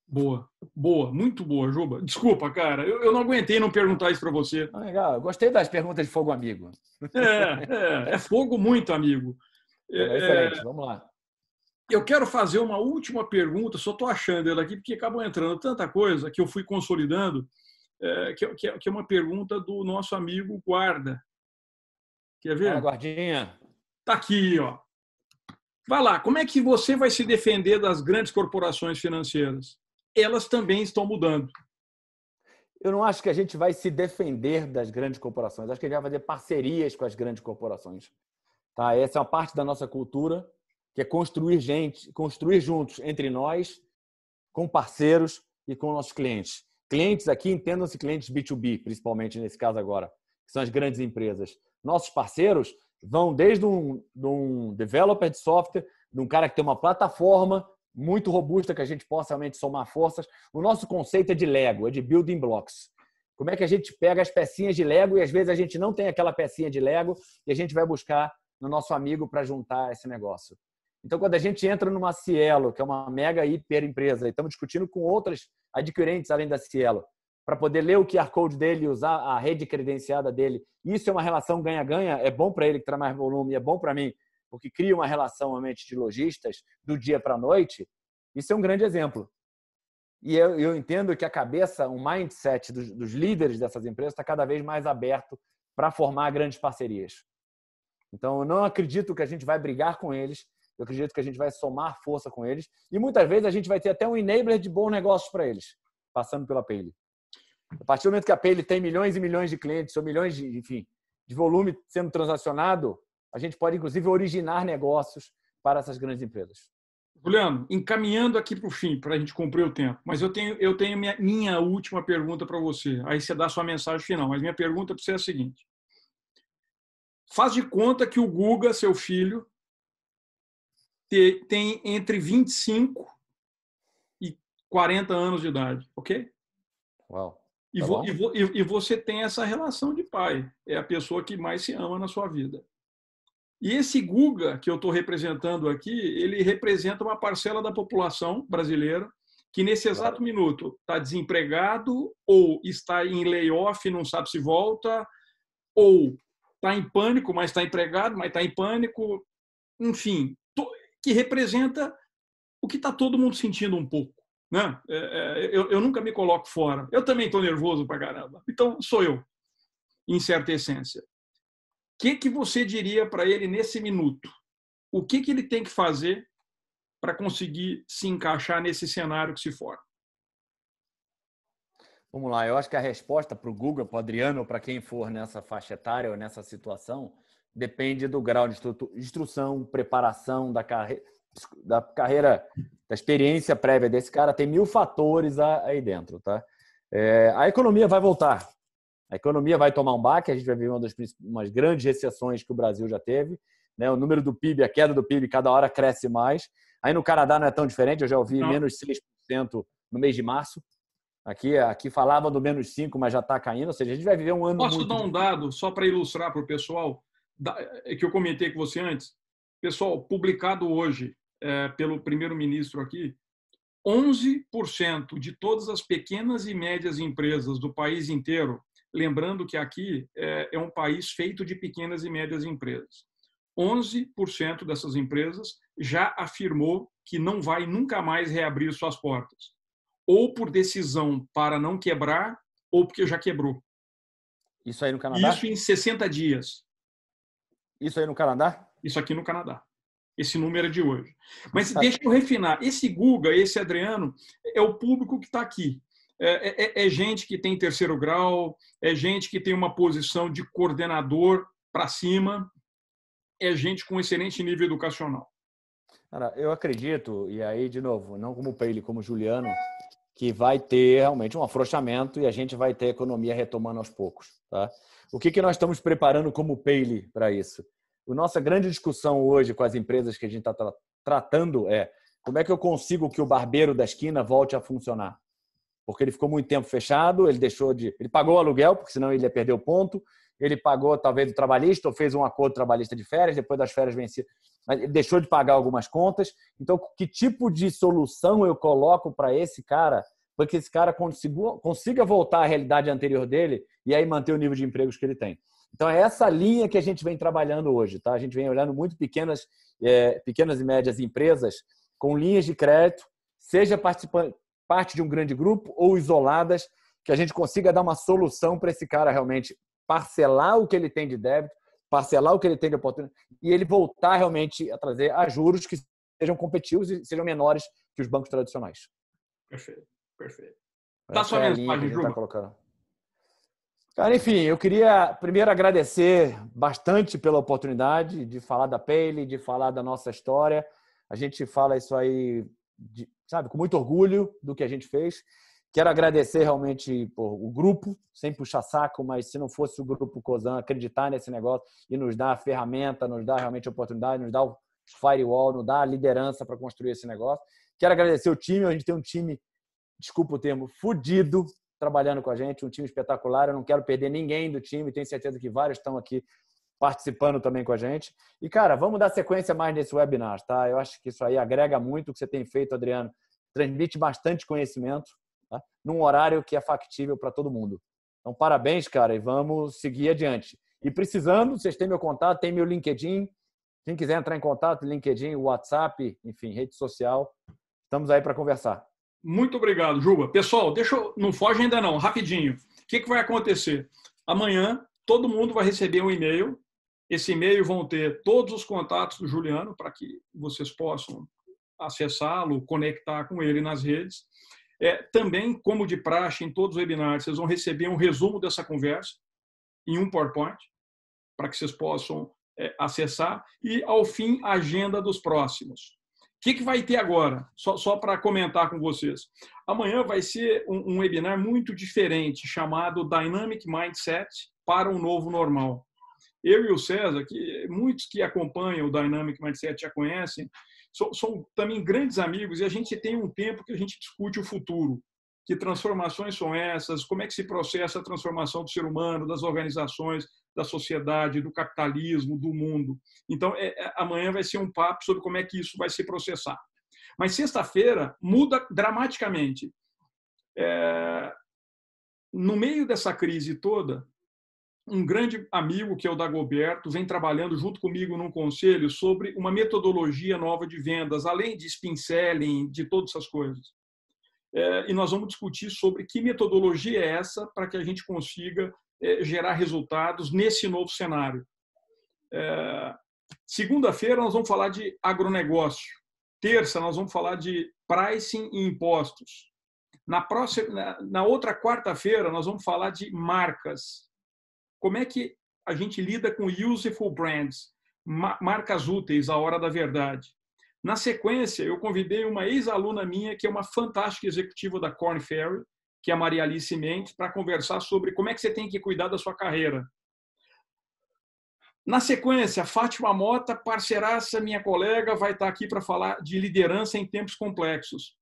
Boa, boa, muito boa, Juba. Desculpa, cara, eu, eu não aguentei não perguntar isso para você. Ah, legal, gostei das perguntas de fogo amigo. É, é, é fogo muito amigo. É, é, é. excelente, é, vamos lá. Eu quero fazer uma última pergunta, só estou achando ela aqui, porque acabou entrando tanta coisa que eu fui consolidando, é, que, que, que, é uma pergunta do nosso amigo Guarda. Quer ver? Ah, guardinha. Tá aqui, ó. Vai lá, como é que você vai se defender das grandes corporações financeiras? Elas também estão mudando. Eu não acho que a gente vai se defender das grandes corporações. Acho que a gente vai fazer parcerias com as grandes corporações. Tá? Essa é uma parte da nossa cultura, que é construir gente, construir juntos entre nós, com parceiros e com nossos clientes. Clientes aqui entendam-se clientes B2B, principalmente nesse caso agora, que são as grandes empresas. Nossos parceiros vão desde um, de um developer de software, de um cara que tem uma plataforma muito robusta que a gente possa realmente somar forças. O nosso conceito é de Lego, é de building blocks. Como é que a gente pega as pecinhas de Lego e às vezes a gente não tem aquela pecinha de Lego e a gente vai buscar no nosso amigo para juntar esse negócio. Então, quando a gente entra numa Cielo, que é uma mega hiper empresa, e estamos discutindo com outras adquirentes além da Cielo, para poder ler o QR Code dele, usar a rede credenciada dele. Isso é uma relação ganha-ganha, é bom para ele que traz mais volume, é bom para mim, porque cria uma relação realmente de lojistas do dia para a noite. Isso é um grande exemplo. E eu, eu entendo que a cabeça, o mindset dos, dos líderes dessas empresas está cada vez mais aberto para formar grandes parcerias. Então, eu não acredito que a gente vai brigar com eles, eu acredito que a gente vai somar força com eles e muitas vezes a gente vai ter até um enabler de bons negócios para eles, passando pela Payle. A partir do momento que a Pay tem milhões e milhões de clientes, ou milhões de, enfim, de volume sendo transacionado, a gente pode, inclusive, originar negócios para essas grandes empresas. Juliano, encaminhando aqui para o fim, para a gente cumprir o tempo, mas eu tenho, eu tenho minha, minha última pergunta para você. Aí você dá sua mensagem final, mas minha pergunta para você é a seguinte. Faz de conta que o Guga, seu filho, te, tem entre 25 e 40 anos de idade, ok? Uau. E, tá vo, e, vo, e, e, você tem essa relação de pai. É a pessoa que mais se ama na sua vida. E esse Guga que eu estou representando aqui, ele representa uma parcela da população brasileira que nesse exato claro. minuto está desempregado ou está em layoff, não sabe se volta, ou está em pânico, mas está empregado, mas está em pânico, enfim, que representa o que está todo mundo sentindo um pouco. Né? É, é, eu, eu nunca me coloco fora. Eu também estou nervoso para caramba. Então, sou eu, em certa essência. O que, que você diria para ele nesse minuto? O que, que ele tem que fazer para conseguir se encaixar nesse cenário que se forma? Vamos lá, eu acho que a resposta para o Google, para o Adriano, para quem for nessa faixa etária ou nessa situação, depende do grau de instrução, preparação da carreira, da carreira, da experiência prévia desse cara, tem mil fatores aí dentro, tá? É, a economia vai voltar. A economia vai tomar um baque, a gente vai viver uma das umas grandes recessões que o Brasil já teve. Né? O número do PIB, a queda do PIB, cada hora cresce mais. Aí no Canadá não é tão diferente, eu já ouvi não. menos 6% no mês de março. Aqui, aqui falava do menos 5, mas já está caindo. Ou seja, a gente vai viver um ano. Posso dar um dado só para ilustrar para o pessoal, é que eu comentei com você antes? Pessoal, publicado hoje, é, pelo primeiro-ministro aqui, 11% de todas as pequenas e médias empresas do país inteiro, lembrando que aqui é, é um país feito de pequenas e médias empresas, 11% dessas empresas já afirmou que não vai nunca mais reabrir suas portas, ou por decisão para não quebrar, ou porque já quebrou. Isso aí no Canadá? Isso em 60 dias. Isso aí no Canadá? Isso aqui no Canadá. Esse número é de hoje. Mas tá. deixa eu refinar. Esse Guga, esse Adriano, é o público que está aqui. É, é, é, é, gente que tem terceiro grau, é gente que tem uma posição de coordenador para cima, é gente com excelente nível educacional. Cara, eu acredito, e aí, de novo, não como Peile, como Juliano, que vai ter realmente um afrouxamento e a gente vai ter a economia retomando aos poucos. Tá? O que, que nós estamos preparando como Peile para isso? A nossa grande discussão hoje com as empresas que a gente está tra tratando é como é que eu consigo que o barbeiro da esquina volte a funcionar? Porque ele ficou muito tempo fechado, ele deixou de. Ele pagou o aluguel, porque senão ele ia perder o ponto. Ele pagou, talvez, o trabalhista, ou fez um acordo trabalhista de férias, depois das férias vencidas. Mas ele deixou de pagar algumas contas. Então, que tipo de solução eu coloco para esse cara, para que esse cara consiga voltar à realidade anterior dele e aí manter o nível de empregos que ele tem? Então é essa linha que a gente vem trabalhando hoje, tá? A gente vem olhando muito pequenas, é, pequenas e médias empresas com linhas de crédito, seja parte de um grande grupo ou isoladas, que a gente consiga dar uma solução para esse cara realmente parcelar o que ele tem de débito, parcelar o que ele tem de oportunidade e ele voltar realmente a trazer a juros que sejam competitivos e sejam menores que os bancos tradicionais. Perfeito, perfeito. Tá só é a mensagem, Tá colocando. Cara, enfim, eu queria primeiro agradecer bastante pela oportunidade de falar da Pele, de falar da nossa história. A gente fala isso aí, de, sabe, com muito orgulho do que a gente fez. Quero agradecer realmente por o grupo, sem puxar saco, mas se não fosse o grupo Cozan acreditar nesse negócio e nos dar a ferramenta, nos dar realmente a oportunidade, nos dar o firewall, nos dar a liderança para construir esse negócio. Quero agradecer o time, a gente tem um time, desculpa o termo, fudido, trabalhando com a gente, um time espetacular. Eu não quero perder ninguém do time, tenho certeza que vários estão aqui participando também com a gente. E, cara, vamos dar sequência mais nesse webinar, tá? Eu acho que isso aí agrega muito o que você tem feito, Adriano. Transmite bastante conhecimento tá? num horário que é factível para todo mundo. Então, parabéns, cara, e vamos seguir adiante. E precisando, vocês têm meu contato, tem meu LinkedIn. Quem quiser entrar em contato, LinkedIn, WhatsApp, enfim, rede social, estamos aí para conversar. Muito obrigado, Juba. Pessoal, deixa eu, não foge ainda não, rapidinho. O que, que vai acontecer? Amanhã todo mundo vai receber um e-mail. Esse e-mail vão ter todos os contatos do Juliano para que vocês possam acessá-lo, conectar com ele nas redes. É, também, como de praxe em todos os webinars, vocês vão receber um resumo dessa conversa em um PowerPoint para que vocês possam é, acessar e, ao fim, a agenda dos próximos que, que vai ter agora? Só, só para comentar com vocês. Amanhã vai ser um, um, webinar muito diferente, chamado Dynamic Mindset para o Novo Normal. Eu e o César, que muitos que acompanham o Dynamic Mindset já conhecem, são, são também grandes amigos e a gente tem um tempo que a gente discute o futuro. Que transformações são essas? Como é que se processa a transformação do ser humano, das organizações, da sociedade, do capitalismo, do mundo? Então, é, é, amanhã vai ser um papo sobre como é que isso vai se processar. Mas sexta-feira muda dramaticamente. É... No meio dessa crise toda, um grande amigo, que é o Dagoberto, vem trabalhando junto comigo num conselho sobre uma metodologia nova de vendas, além de spin selling, de todas essas coisas. É, e nós vamos discutir sobre que metodologia é essa para que a gente consiga é, gerar resultados nesse novo cenário. É, segunda-feira nós vamos falar de agronegócio. Terça nós vamos falar de pricing e impostos. Na, próxima, na outra quarta-feira nós vamos falar de marcas. Como é que a gente lida com useful brands, marcas úteis à hora da verdade. Na sequência, eu convidei uma ex-aluna minha, que é uma fantástica executiva da Corn Ferry, que é a Maria Alice Mendes, para conversar sobre como é que você tem que cuidar da sua carreira. Na sequência, Fátima Mota, parceiraça, minha colega, vai estar aqui para falar de liderança em tempos complexos.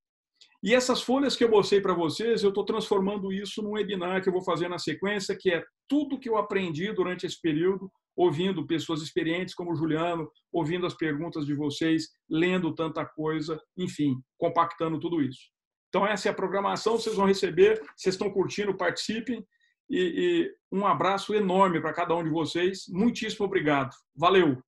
E essas folhas que eu mostrei para vocês, eu estou transformando isso num webinar que eu vou fazer na sequência, que é tudo que eu aprendi durante esse período ouvindo pessoas experientes como o Juliano, ouvindo as perguntas de vocês, lendo tanta coisa, enfim, compactando tudo isso. Então, essa é a programação, vocês vão receber, vocês estão curtindo, participem. E, e um abraço enorme para cada um de vocês. Muitíssimo obrigado. Valeu!